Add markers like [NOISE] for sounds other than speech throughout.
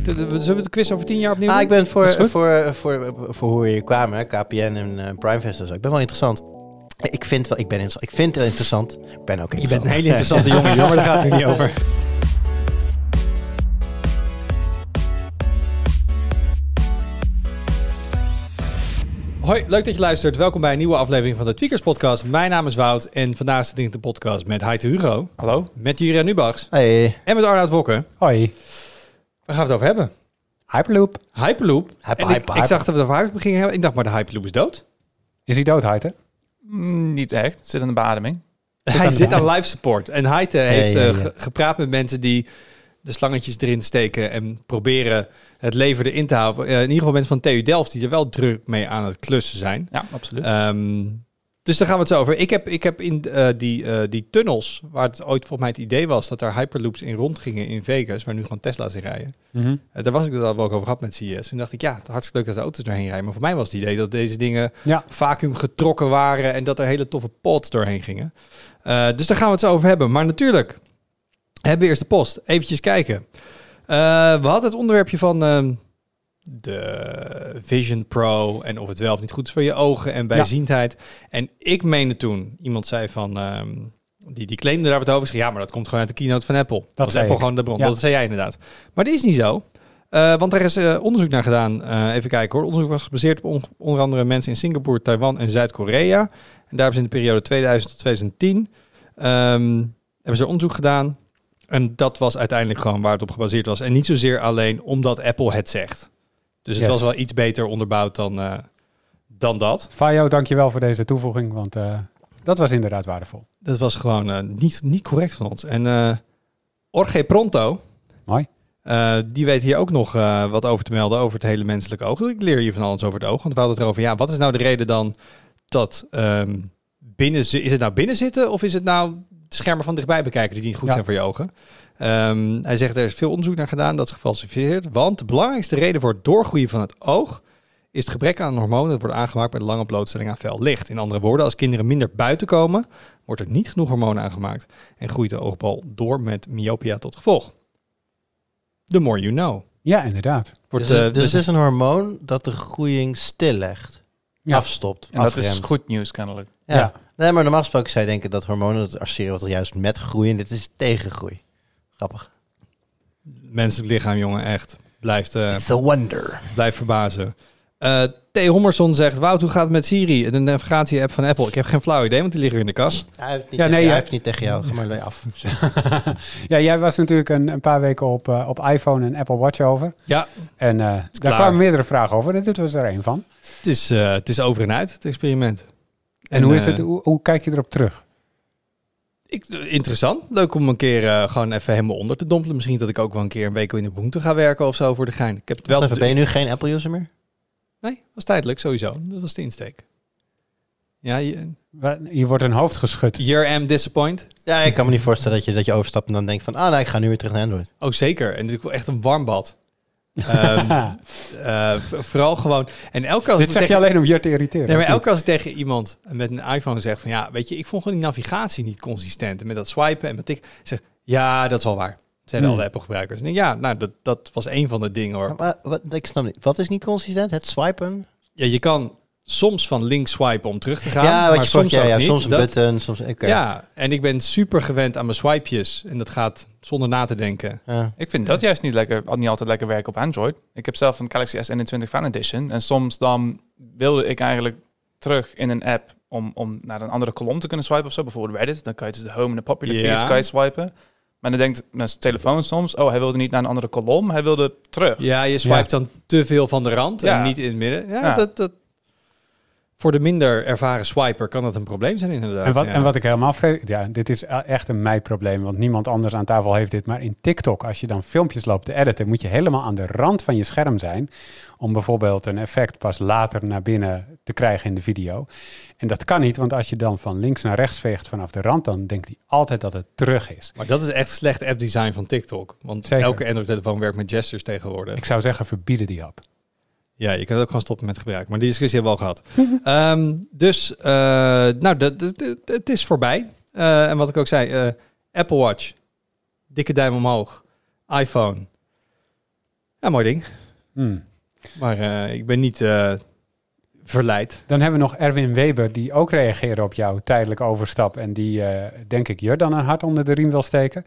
Zullen we de quiz over tien jaar opnieuw ah, Ik ben voor, voor, voor, voor, hoe je kwamen, KPN en eh, Prime Vest Ik ben wel interessant. Ik vind, wel, ik, ben ik vind het interessant. Ik ben ook interessant. Je bent een hele interessante [LAUGHS] jongen, maar Daar gaat het niet over. Hoi, leuk dat je luistert. Welkom bij een nieuwe aflevering van de Tweakers Podcast. Mijn naam is Wout en vandaag zit ik in de podcast met Heite Hugo. Hallo. Met Jurian Nubachs. Hey. En met Arnoud Wokken. Hoi. Waar gaan we het over hebben? Hyperloop. Hyperloop. Hyper, hyper, ik, dacht ik, dat we het over Hyperloop hebben. Ik dacht, maar de Hyperloop is dood. Is hij dood, Haite? Mm, niet echt. Zit aan de beademing. hij zit aan live support. En Haite heeft eh, gepraat met mensen die de slangetjes erin steken en proberen het leven erin te houden. Eh, in ieder geval mensen van TU Delft die er wel druk mee aan het klussen zijn. Ja, absoluut. Ehm, dus daar gaan we het zo over. Ik heb, ik heb in eh, die, eh, die tunnels, waar het ooit volgens mij het idee was dat er hyperloops in rondgingen in Vegas, waar nu gewoon Tesla's in rijden. Mhm. Eh, daar was ik het dus al wel over gehad met CES. Toen dacht ik, ja, hartstikke leuk dat de auto's doorheen rijden. Maar voor mij was het idee dat deze dingen ja. vacuüm getrokken waren en dat er hele toffe pods doorheen gingen. dus daar gaan we het zo over hebben. Maar natuurlijk, hebben we eerst de post. Eventjes kijken. we hadden het onderwerpje van ehm, de Vision Pro en of het wel of niet goed is voor je ogen en bijziendheid. En ik meende toen, iemand zei van, ehm, die, die claimde daar wat over, zei, ja, maar dat komt gewoon uit de keynote van Apple. Dat was Apple gewoon de bron, dat zei jij inderdaad. Maar dat is niet zo. Eh, want er is eh, onderzoek naar gedaan. Eh, even kijken hoor. Onderzoek was gebaseerd op onder andere mensen in Singapore, Taiwan en Zuid-Korea. En daar hebben ze in de periode 2000 tot 2010 ehm, hebben ze onderzoek gedaan. En dat was uiteindelijk gewoon waar het op gebaseerd was. En niet zozeer alleen omdat Apple het zegt. Dus het was wel iets beter onderbouwd dan, uh, dan dat. Fayo, dankjewel voor deze toevoeging, want eh, dat was inderdaad waardevol. Dat was gewoon eh, niet, niet correct van ons. En Orge Pronto, Mooi. die weet hier ook nog wat over te melden over het hele menselijke oog. Ik leer je van alles over het oog, want we hadden het erover, ja, wat is nou de reden dan dat ehm, binnen, is het nou zitten of is het nou schermen van dichtbij bekijken die niet goed zijn voor je ogen. Ehm, hij zegt er is veel onderzoek naar gedaan, dat is gefalsificeerd. Want de belangrijkste reden voor het doorgroeien van het oog is het gebrek aan hormonen dat wordt aangemaakt bij de lange blootstelling aan fel licht. In andere woorden, als kinderen minder buiten komen, wordt er niet genoeg hormoon aangemaakt en groeit de oogbal door met myopia tot gevolg. The more you know. Ja, inderdaad. Wordt, dus, het eh, dus dus- is een hormoon dat de groeiing stillegt, afstopt, afremt. Dat is goed nieuws kennelijk. ja. Nee, maar normaal gesproken zou je denken dat hormonen, dat arceren wat er juist met groei en dit is tegengroei. Grappig. Menselijk lichaam, jongen, echt. Blijft, uh, It's a wonder. Blijft verbazen. Eh, T. Hommerson zegt, Wout, hoe gaat het met Siri? De navigatie-app van Apple. Ik heb geen flauw idee, want die liggen in de kast. Hij heeft niet, ja, tegen, nee, hij heeft niet tegen jou, ga maar weer af. [LAUGHS] ja, jij was natuurlijk een, een paar weken op, eh, op iPhone en Apple Watch over. Ja, En daar kwamen meerdere vragen over en dit was er één van. Het is, het is over en uit, het experiment. En, hoe, is eh, het, hoe, kijk je erop terug? Ik, interessant. Leuk om een keer eh, gewoon even helemaal onder te dompelen. Misschien dat ik ook wel een keer een week in de boemte ga werken of zo voor de gein. Ik heb het wel even, ben je nu geen Apple user meer? Nee, was tijdelijk sowieso. Dat was de insteek. Ja, je, wordt een hoofd geschud. Year am disappoint. Ja, ik kan me niet voorstellen dat je, dat je overstapt en dan denkt van... Ah, ik ga nu weer terug naar Android. Oh, zeker. En dit is echt een warm bad. Ehm, [LAUGHS] eh, vooral gewoon. En elke als Dit zeg je alleen om je te irriteren. Nee, maar elke als ik tegen iemand met een iPhone zeg van ja, weet je, ik vond gewoon die navigatie niet consistent. En met dat swipen en met ik zeg ja, dat is wel waar. Zijn wel de Apple-gebruikers. ja, nou, dat, dat was een van de dingen hoor. Maar, maar wat, ik snap niet. Wat is niet consistent? Het swipen? Ja, je kan soms van links swipen om terug te gaan. Ja, wat maar je soms ja, ja, niet. soms een dat, button, soms... Ja, en ik ben super gewend aan mijn swipejes. En dat gaat zonder na te denken. Ik vind dat juist niet, lekker, niet altijd lekker werken op Android. Ik heb zelf een Galaxy S21 Fan Edition. En soms dan wilde ik eigenlijk terug in een app... om, om naar een andere kolom te kunnen swipen of zo. Bijvoorbeeld Reddit. Dan kan je dus de home en de popular ja. feeds swipen. Maar dan denkt mijn telefoon soms, oh, hij wilde niet naar een andere kolom, hij wilde terug. Ja, je swipe dan te veel van de rand en niet in het midden. Ja, ja. Dat, dat, voor de minder ervaren swiper kan dat een probleem zijn inderdaad. En wat, en wat ik helemaal vrees, ja, dit is e-, echt een mij probleem, want niemand anders aan tafel heeft dit. Maar in TikTok, als je dan filmpjes loopt te editen, moet je helemaal aan de rand van je scherm zijn om bijvoorbeeld een effect pas later naar binnen te krijgen in de video. En dat kan niet, want als je dan van links naar rechts veegt vanaf de rand, dan denkt hij altijd dat het terug is. Maar dat is echt slecht app design van TikTok, want Zeker. elke Android telefoon werkt met gestures tegenwoordig. Ik zou zeggen verbieden die app. Ja, je kan ook gewoon stoppen met gebruik. Maar die discussie hebben we al gehad. [LAUGHS] Ehm, dus, uh, nou, het is voorbij. Eh, en wat ik ook zei, eh, Apple Watch, dikke duim omhoog, iPhone. Ja, mooi ding. Hmm. Maar ik ben niet verleid. Dan hebben we nog Erwin Weber, die ook reageerde op jouw tijdelijke overstap. En die, denk ik, je dan een hart onder de riem wil steken.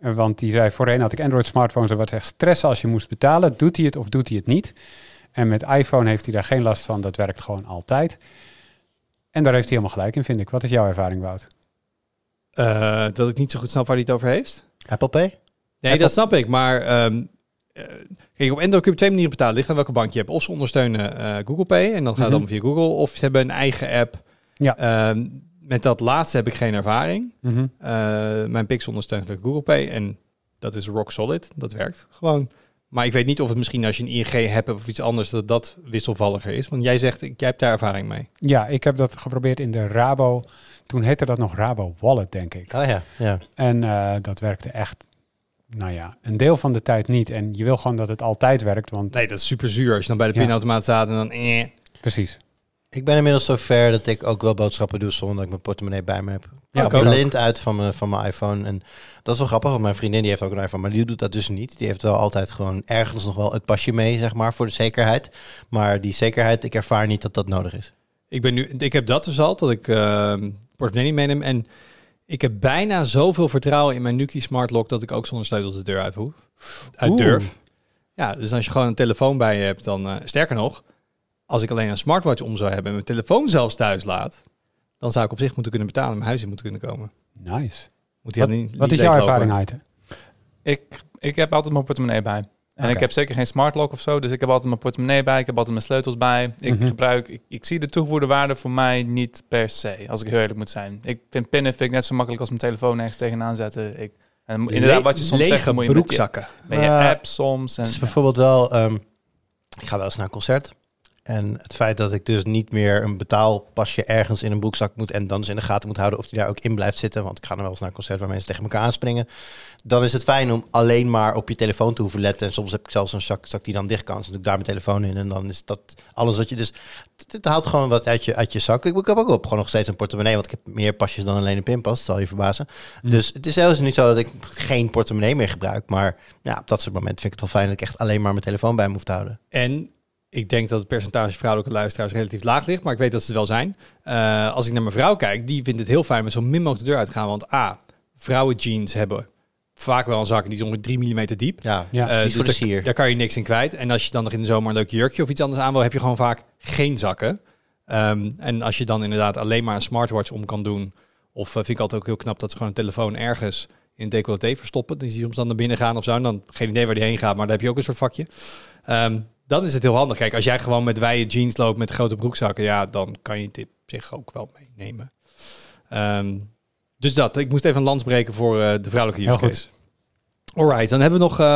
Want die zei, voorheen had ik Android-smartphones en wat zegt: stress als je moest betalen. Doet hij het of doet hij het niet? En met iPhone heeft hij daar geen last van. Dat werkt gewoon altijd. En daar heeft hij helemaal gelijk in, vind ik. Wat is jouw ervaring, Wout? Eh, dat ik niet zo goed snap waar hij het over heeft. Apple Pay? Nee, dat snap ik. Maar um, kijk, op Android kun je op twee manieren betalen. Ligt aan welke bank je hebt. Of ze ondersteunen eh, Google Pay en dan gaat het mm dan via Google. Of ze hebben een eigen app. Ja. Ehm, met dat laatste heb ik geen ervaring. Mhm. mijn Pix ondersteunt Google Pay en dat is rock solid. Dat werkt gewoon. Maar ik weet niet of het misschien als je een ING hebt of iets anders, dat dat wisselvalliger is. Want jij zegt, jij hebt daar ervaring mee. Ja, ik heb dat geprobeerd in de Rabo. Toen heette dat nog Rabo Wallet, denk ik. Oh ja, ja. En eh, dat werkte echt, nou ja, een deel van de tijd niet. En je wil gewoon dat het altijd werkt, want... Nee, dat is super zuur als je dan bij de pinautomaat staat en dan... Eh. Precies. Ik ben inmiddels zo ver dat ik ook wel boodschappen doe zonder dat ik mijn portemonnee bij me heb. Ja, ik blind uit van mijn, van mijn iPhone. En dat is wel grappig, want mijn vriendin die heeft ook een iPhone, maar die doet dat dus niet. Die heeft wel altijd gewoon ergens nog wel het pasje mee, zeg maar, voor de zekerheid. Maar die zekerheid, ik ervaar niet dat dat nodig is. Ik, ben nu, ik heb dat dus al, dat ik uh, portemonnee niet meeneem. En ik heb bijna zoveel vertrouwen in mijn Nuki Smart Lock dat ik ook zonder sleutel de deur uit, hoef, uit durf. Ja, dus als je gewoon een telefoon bij je hebt, dan eh, sterker nog, als ik alleen een smartwatch om zou hebben en mijn telefoon zelfs thuis laat, dan zou ik op zich moeten kunnen betalen mijn huis in moeten kunnen komen. Nice. Moet wat, niet, wat is jouw ervaring uit? Ik, ik heb altijd mijn portemonnee bij. En ik heb zeker geen smart lock of zo, dus ik heb altijd mijn portemonnee bij, ik heb altijd mijn sleutels bij. Ik mhm. gebruik, ik, zie de toegevoegde waarde voor mij niet per se, als ik heel eerlijk moet zijn. Ik vind pinnen vind ik net zo makkelijk als mijn telefoon ergens tegenaan zetten. Ik, en inderdaad, wat je soms Lege zegt, moet je broekzakken. Met app soms. En, is bijvoorbeeld wel, ehm, ik ga wel eens naar een concert. En het feit dat ik dus niet meer een betaalpasje ergens in een broekzak moet en dan eens in de gaten moet houden of die daar ook in blijft zitten. Want ik ga dan wel eens naar een concert waar mensen tegen elkaar aanspringen. Dan is het fijn om alleen maar op je telefoon te hoeven letten. En soms heb ik zelfs een zak, zak die dan dicht kan. Dus doe ik daar mijn telefoon in. En dan is dat alles wat je dus. Het haalt gewoon wat uit je, uit je zak. Ik, heb ook op gewoon nog steeds een portemonnee. Want ik heb meer pasjes dan alleen een pinpas. zal je verbazen. Mm. Dus het is zelfs niet zo dat ik geen portemonnee meer gebruik. Maar ja, op dat soort momenten vind ik het wel fijn dat ik echt alleen maar mijn telefoon bij me hoef te houden. En ik denk dat het percentage vrouwelijke luisteraars relatief laag ligt, maar ik weet dat ze het wel zijn. Eh, als ik naar mijn vrouw kijk, die vindt het heel fijn met zo min mogelijk de deur uit te gaan. Want A, vrouwen jeans hebben vaak wel een zakje die is ongeveer 3 mm diep. Ja, ja. Eh, dus Daar kan je niks in kwijt. En als je dan nog in de zomer een leuk jurkje of iets anders aan wil, heb je gewoon vaak geen zakken. Ehm, en als je dan inderdaad alleen maar een smartwatch om kan doen, of eh, vind ik altijd ook heel knap dat ze gewoon een telefoon ergens in het decolleté verstoppen. Die zie soms dan naar binnen gaan of zo. En dan geen idee waar die heen gaat, maar daar heb je ook een soort vakje. Um, dan is het heel handig. Kijk, als jij gewoon met wijde jeans loopt met grote broekzakken, ja, dan kan je dit zich ook wel meenemen. Ehm, dus dat, ik moest even een lans breken voor eh, de vrouwelijke use case. Alright, dan hebben we nog eh,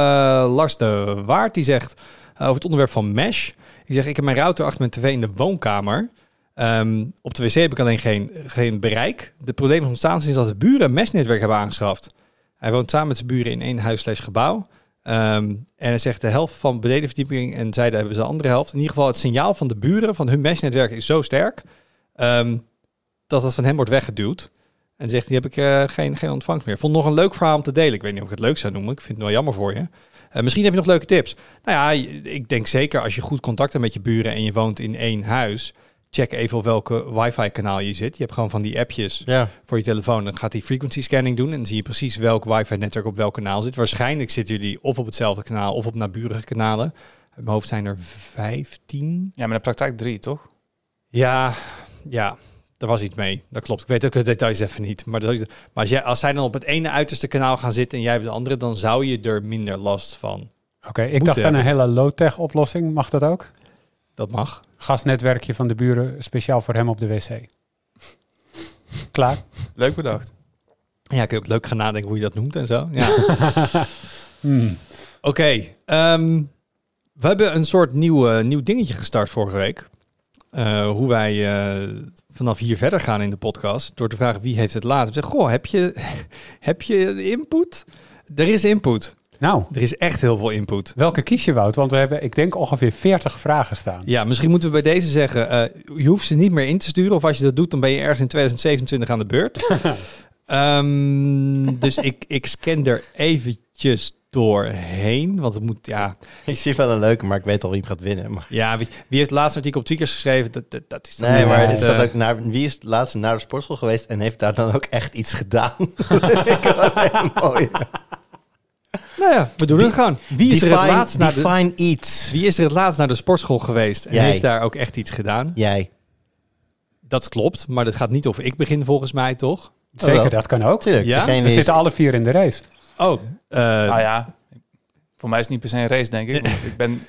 Lars de Waard, die zegt eh, over het onderwerp van mesh. Die zegt, ik heb mijn router achter mijn tv in de woonkamer. Ehm, op de wc heb ik alleen geen, geen bereik. De problemen ontstaan sinds dat de buren een meshnetwerk hebben aangeschaft. Hij woont samen met zijn buren in één huis slash gebouw. Ehm, en hij zegt de helft van verdieping en zij hebben ze de andere helft. In ieder geval het signaal van de buren van hun meshnetwerk is zo sterk ehm, dat dat van hem wordt weggeduwd. En zegt, die heb ik eh, geen, geen ontvangst meer. Vond nog een leuk verhaal om te delen. Ik weet niet of ik het leuk zou noemen. Ik vind het wel jammer voor je. Eh, misschien heb je nog leuke tips. Nou ja, ik denk zeker als je goed contact hebt met je buren en je woont in één huis, check even op welke wifi kanaal je zit. Je hebt gewoon van die appjes ja. voor je telefoon. Dan gaat die frequency scanning doen en dan zie je precies welk wifi netwerk op welk kanaal zit. Waarschijnlijk zitten jullie of op hetzelfde kanaal of op naburige kanalen. In mijn hoofd zijn er 15. Ja, maar in de praktijk drie, toch? Ja, ja. Er was iets mee, dat klopt. Ik weet ook de details even niet. Maar, dat, maar als, jij, als zij dan op het ene uiterste kanaal gaan zitten en jij op de andere, dan zou je er minder last van Oké, ik dacht aan een hele low-tech oplossing. Mag dat ook? Dat mag. Gastnetwerkje van de buren speciaal voor hem op de wc. [LAUGHS] Klaar. Leuk bedacht. Ja, ik heb ook leuk gaan nadenken hoe je dat noemt en zo. Ja. [LAUGHS] Hmm. Oké. Ehm, we hebben een soort nieuw, eh, nieuw dingetje gestart vorige week. Eh, hoe wij eh, vanaf hier verder gaan in de podcast. Door te vragen wie heeft het laatst. Zeg, goh, heb je, [LAUGHS] heb je input? Er is input. Nou. Er is echt heel veel input. Welke kies je, Wout? Want we hebben, ik denk, ongeveer 40 vragen staan. Ja, misschien moeten we bij deze zeggen, eh, je hoeft ze niet meer in te sturen. Of als je dat doet, dan ben je ergens in 2027 aan de beurt. [LAUGHS] Ehm, dus ik, ik scan er eventjes doorheen. Want het moet, ja... Ik zie wel een leuke, maar ik weet al wie hem gaat winnen. Maar... Ja, wie, wie heeft het laatste artikel op Tweakers geschreven? Dat, dat, is nee, maar is dat ook naar, wie is het laatste naar de sportschool geweest en heeft daar dan ook echt iets gedaan? [LAUGHS] ik [LAUGHS] mooi. Nou ja, we doen het gewoon. Wie is, er het laatst naar de, iets. wie is er het laatst naar de sportschool geweest en heeft daar ook echt iets gedaan? Jij. Dat klopt, maar dat gaat niet over ik begin volgens mij, toch? Zeker, dat kan ook. Tuurlijk, ja? We zitten alle vier in de race. Oh. Eh, nou ja, voor mij is het niet per se een race, denk ik. ik ben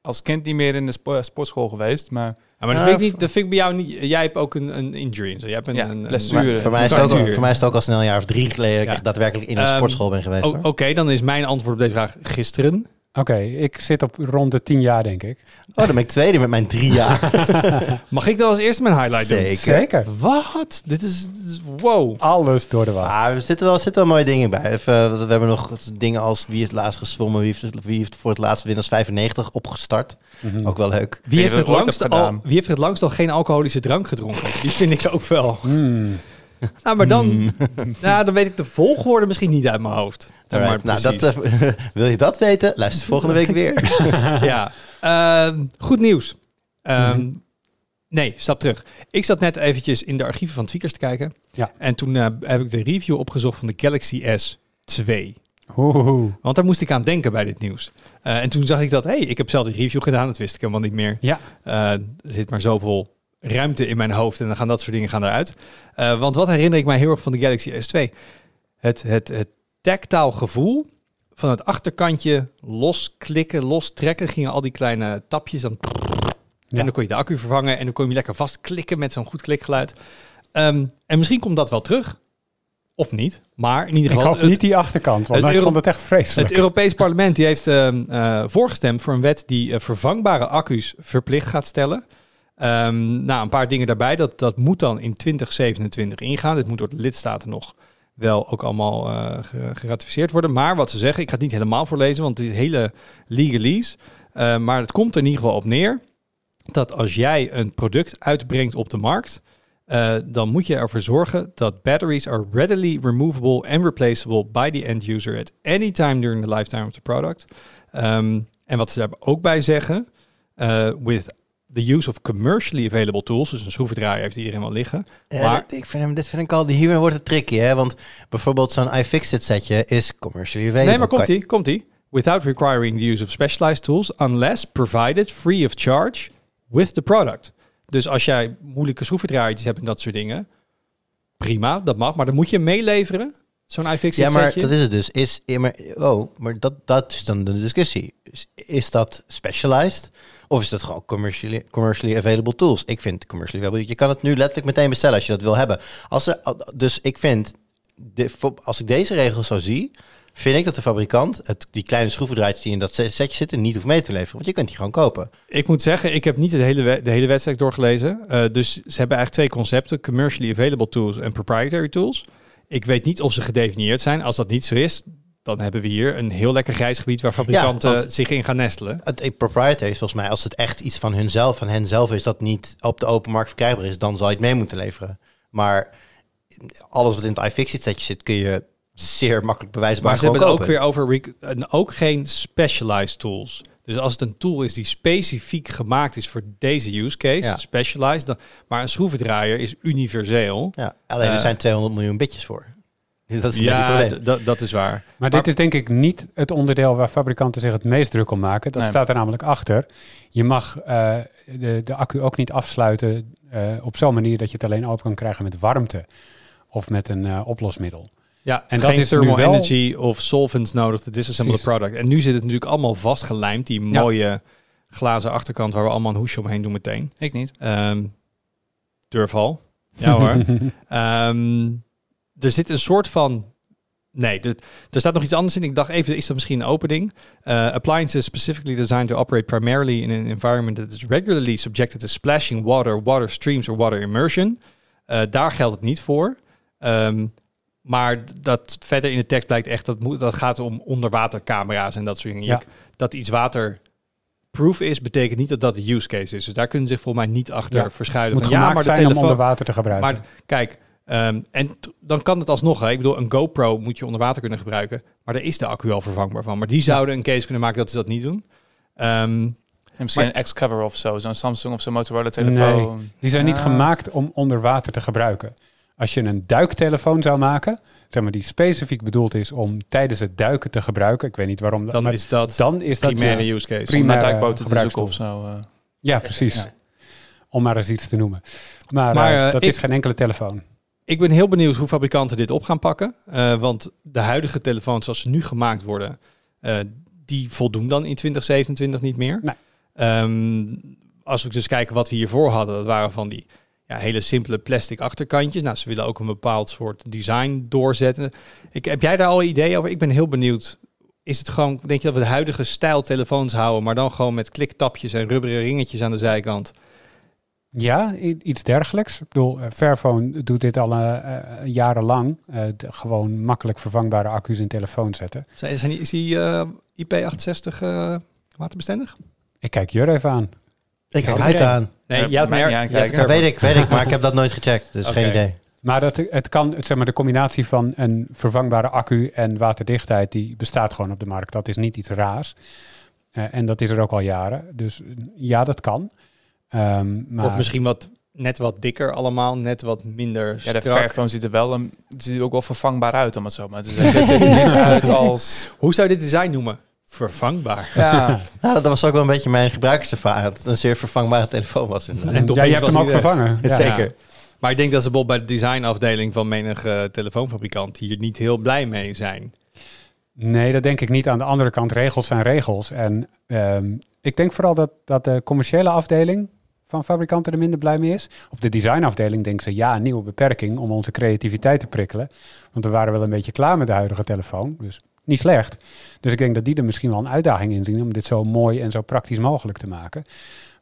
als kind niet meer in de sportschool geweest, maar maar dat, vind ik niet, dat vind bij jou niet... Jij hebt ook een, een injury. Zo. Dus jij hebt een, ja, blessure. Voor mij, is ook, voor mij is het ook al snel een jaar of drie geleden... dat ik daadwerkelijk in een ehm, sportschool ben geweest. Oké, dan is mijn antwoord op deze vraag gisteren. Oké, ik zit op rond de tien jaar, denk ik. Oh, dan ben ik tweede met mijn drie jaar. [LAUGHS] Mag ik dan als eerste mijn highlight Zeker. doen? Zeker. Wat? Dit is, wow. Alles door de wacht. Ah, er zitten wel, zitten wel mooie dingen bij. Even, eh, we hebben nog dingen als wie het laatst gezwommen, wie heeft, wie heeft voor het laatst winters 95 opgestart. Mhm. Ook wel leuk. Wie heeft, het langst al, wie heeft het langst al geen alcoholische drank gedronken? [LAUGHS] Die vind ik ook wel. Hmm. Nou, maar dan, hmm. [LAUGHS] nou, dan weet ik de volgorde misschien niet uit mijn hoofd nou, dat, eh, [LAUGHS] wil je dat weten? Luister volgende week weer. [LAUGHS] ja, ehm, goed nieuws. Ehm, mhm. Nee, stap terug. Ik zat net eventjes in de archieven van Tweakers te kijken. Ja. En toen eh, heb ik de review opgezocht van de Galaxy S2. Oeh. Want daar moest ik aan denken bij dit nieuws. Eh, en toen zag ik dat, hé, hey, ik heb zelf die review gedaan. Dat wist ik helemaal niet meer. Ja. er zit maar zoveel ruimte in mijn hoofd en dan gaan dat soort dingen gaan eruit. want wat herinner ik mij heel erg van de Galaxy S2? Het, het, het tactaal gevoel van het achterkantje losklikken, lostrekken, gingen al die kleine tapjes. Dan En dan kon je de accu vervangen en dan kon je lekker vastklikken met zo'n goed klikgeluid. Ehm, en misschien komt dat wel terug. Of niet, maar in ieder geval... Ik had niet die achterkant, want ik vond het echt vreselijk. Het Europees Parlement die heeft ehm, eh, voorgestemd voor een wet die eh, vervangbare accu's verplicht gaat stellen. Um, nou, een paar dingen daarbij. Dat, dat moet dan in 2027 ingaan. Dit moet door de lidstaten nog wel ook allemaal eh, geratificeerd worden. Maar wat ze zeggen, ik ga het niet helemaal voorlezen, want het is hele legalese. Uh, maar het komt er in ieder geval op neer dat als jij een product uitbrengt op de markt, eh, dan moet je ervoor zorgen dat batteries are readily removable and replaceable by the end user at any time during the lifetime of the product. Ehm, en wat ze daar ook bij zeggen, with the use of commercially available tools. Dus een schroevendraaier heeft iedereen wel liggen. maar... Dit, ik vind hem, dit vind ik al, hier wordt het tricky. Hè? Want bijvoorbeeld zo'n iFixit setje is commercially available. Nee, maar komt ie, komt ie. Without requiring the use of specialized tools, unless provided free of charge with the product. Dus als jij moeilijke schroevendraaiertjes hebt en dat soort dingen, prima, dat mag. Maar dan moet je meeleveren Zo'n iFixit Ja, maar dat is het dus. Is, maar, oh, maar dat, dat is dan de discussie. Is, is dat specialized? Of is dat gewoon commercially, commercially available tools? Ik vind commercially available. Je kan het nu letterlijk meteen bestellen als je dat wil hebben. Als dus ik vind, als ik deze regels zo zie, vind ik dat de fabrikant het, die kleine schroevendraaiers die in dat setje zitten niet hoeft mee te leveren. Want je kunt die gewoon kopen. Ik moet zeggen, ik heb niet het hele de hele wedstrijd doorgelezen. Eh, dus ze hebben eigenlijk twee concepten, commercially available tools en proprietary tools. Ik weet niet of ze gedefinieerd zijn. Als dat niet zo is, dan hebben we hier een heel lekker grijs gebied waar fabrikanten zich in gaan nestelen. Het proprietary is volgens mij, als het echt iets van hunzelf, van henzelf is, dat niet op de open markt verkrijgbaar is, dan zal je het mee moeten leveren. Maar alles wat in het iFixit-setje zit, kun je zeer makkelijk bewijzen. Maar ze hebben ook weer over en ook geen specialized tools. Dus als het een tool is die specifiek gemaakt is voor deze use case, ja. specialized, dan, maar een schroevendraaier is universeel. Ja, alleen er eh, zijn 200 miljoen bitjes voor. [LAUGHS] dat is ja, dat is waar. Maar, dit is denk ik niet het onderdeel waar fabrikanten zich het meest druk om maken. Dat staat er namelijk achter. Je mag eh, de, de accu ook niet afsluiten eh, op zo'n manier dat je het alleen open kan krijgen met warmte of met een oplosmiddel. Ja, en dat heeft thermal energy of solvents nodig te disassemble product. En nu zit het natuurlijk allemaal vastgelijmd, die mooie glazen achterkant waar we allemaal een hoesje omheen doen meteen. Ik niet. Um, durf al. Ja hoor. [LAUGHS] Ehm, er zit een soort van... Nee, er, staat nog iets anders in. Ik dacht even, is dat misschien een opening? Uh, appliances specifically designed to operate primarily in an environment that is regularly subjected to splashing water, water streams or water immersion. Eh, daar geldt het niet voor. Um, maar dat verder in de tekst blijkt echt dat, dat gaat om onderwatercamera's en dat soort dingen. Dat iets waterproof is, betekent niet dat dat de use case is. Dus daar kunnen ze zich volgens mij niet achter verschuilen. Moet van, ja, maar de telefoon, om onder water te gebruiken. Maar kijk, ehm, en dan kan het alsnog. Ik bedoel, een GoPro moet je onder water kunnen gebruiken. Maar daar is de accu al vervangbaar van. Maar die zouden een case kunnen maken dat ze dat niet doen. Um, en misschien een X-cover of zo, zo'n Samsung of zo'n Motorola telefoon. die zijn niet gemaakt om onder water te gebruiken. Als je een duiktelefoon zou maken, zeg maar, die specifiek bedoeld is om tijdens het duiken te gebruiken. Ik weet niet waarom. Dan is dat dan is dat use case. Prima, duikboten te zoeken of zo. Eh. Ja, precies. Om maar eens iets te noemen. Maar, eh, eh, dat is geen enkele telefoon. Ik ben heel benieuwd hoe fabrikanten dit op gaan pakken. want de huidige telefoons zoals ze nu gemaakt worden, die voldoen dan in 2027 niet meer. Ehm, als we dus kijken wat we hiervoor hadden, dat waren van die hele simpele plastic achterkantjes. Nou, ze willen ook een bepaald soort design doorzetten. Ik, heb jij daar al ideeën over? Ik ben heel benieuwd. Is het gewoon, denk je dat we de huidige stijl telefoons houden, maar dan gewoon met kliktapjes en rubberen ringetjes aan de zijkant? Ja, iets dergelijks. Ik bedoel, eh, Fairphone doet dit al uh, jarenlang. gewoon makkelijk vervangbare accu's in telefoon zetten. Zijn, is hij IP68 waterbestendig? Ik kijk Jur even aan. Ik heb het aan. Nee, jij hebt aan Weet ik, weet ik, maar ik heb dat nooit gecheckt, dus geen idee. Maar dat, het kan, zeg maar, de combinatie van een vervangbare accu en waterdichtheid, die bestaat gewoon op de markt. Dat is niet iets raars. Eh, en dat is er ook al jaren. Dus ja, dat kan. Um, maar... misschien wat, net wat dikker allemaal, net wat minder Ja, de verftoon ziet er wel een, ziet er ook wel vervangbaar uit, om het zo maar [LAUGHS] Het ziet er niet uit als... Hoe zou je dit design noemen? vervangbaar. Ja, [LAUGHS] nou, dat was ook wel een beetje mijn gebruikerservaring. Dat het een zeer vervangbare telefoon was. Eh, en ja, je hebt hem ook vervangen. Zeker. Maar ik denk dat ze bijvoorbeeld bij de designafdeling van menige telefoonfabrikant hier niet heel blij mee zijn. Nee, dat denk ik niet. Aan de andere kant, regels zijn regels. En ehm, ik denk vooral dat, dat de commerciële afdeling van fabrikanten er minder blij mee is. Op de designafdeling denken ze, ja, een nieuwe beperking om onze creativiteit te prikkelen. Want we waren wel een beetje klaar met de huidige telefoon. Dus niet slecht. Dus ik denk dat die er misschien wel een uitdaging in zien om dit zo mooi en zo praktisch mogelijk te maken.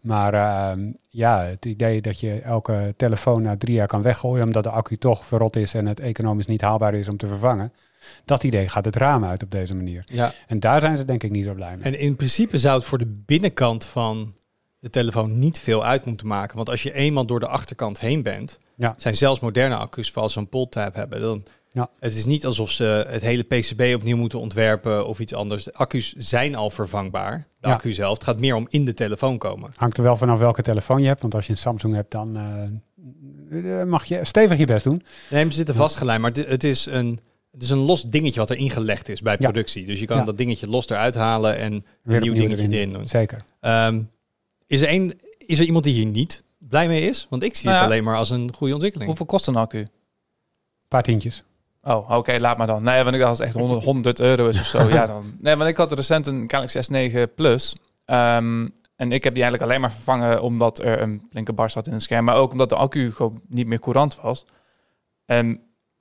Maar ehm, ja, het idee dat je elke telefoon na drie jaar kan weggooien omdat de accu toch verrot is en het economisch niet haalbaar is om te vervangen. Dat idee gaat het raam uit op deze manier. Ja. En daar zijn ze denk ik niet zo blij mee. En in principe zou het voor de binnenkant van de telefoon niet veel uit moeten maken. Want als je eenmaal door de achterkant heen bent, ja. zijn zelfs moderne accu's, voor zo'n pull-tab hebben, dan het is niet alsof ze het hele PCB opnieuw moeten ontwerpen of iets anders. De accu's zijn al vervangbaar. De accu zelf. Het gaat meer om in de telefoon komen. Hangt er wel vanaf welke telefoon je hebt. Want als je een Samsung hebt, dan eh, eh, mag je stevig je best doen. Nee, ze zitten vastgelijmd. Maar het is een... Het is een los dingetje wat er ingelegd is bij productie. Dus je kan dat dingetje los eruit halen en een nieuw dingetje erin. doen. Zeker. Ehm, is, er is er iemand die hier niet blij mee is? Want ik zie nou het alleen maar als een goede ontwikkeling. Hoeveel kost een accu? Een paar tientjes. Oh, oké, laat maar dan. Nee, want ik dacht als het echt 100, 100 euro is of zo. [LAUGHS] ja, dan. Nee, want ik had recent een Galaxy S9 Plus. Ehm, en ik heb die eigenlijk alleen maar vervangen omdat er een flinke bar zat in het scherm. Maar ook omdat de accu gewoon niet meer courant was. En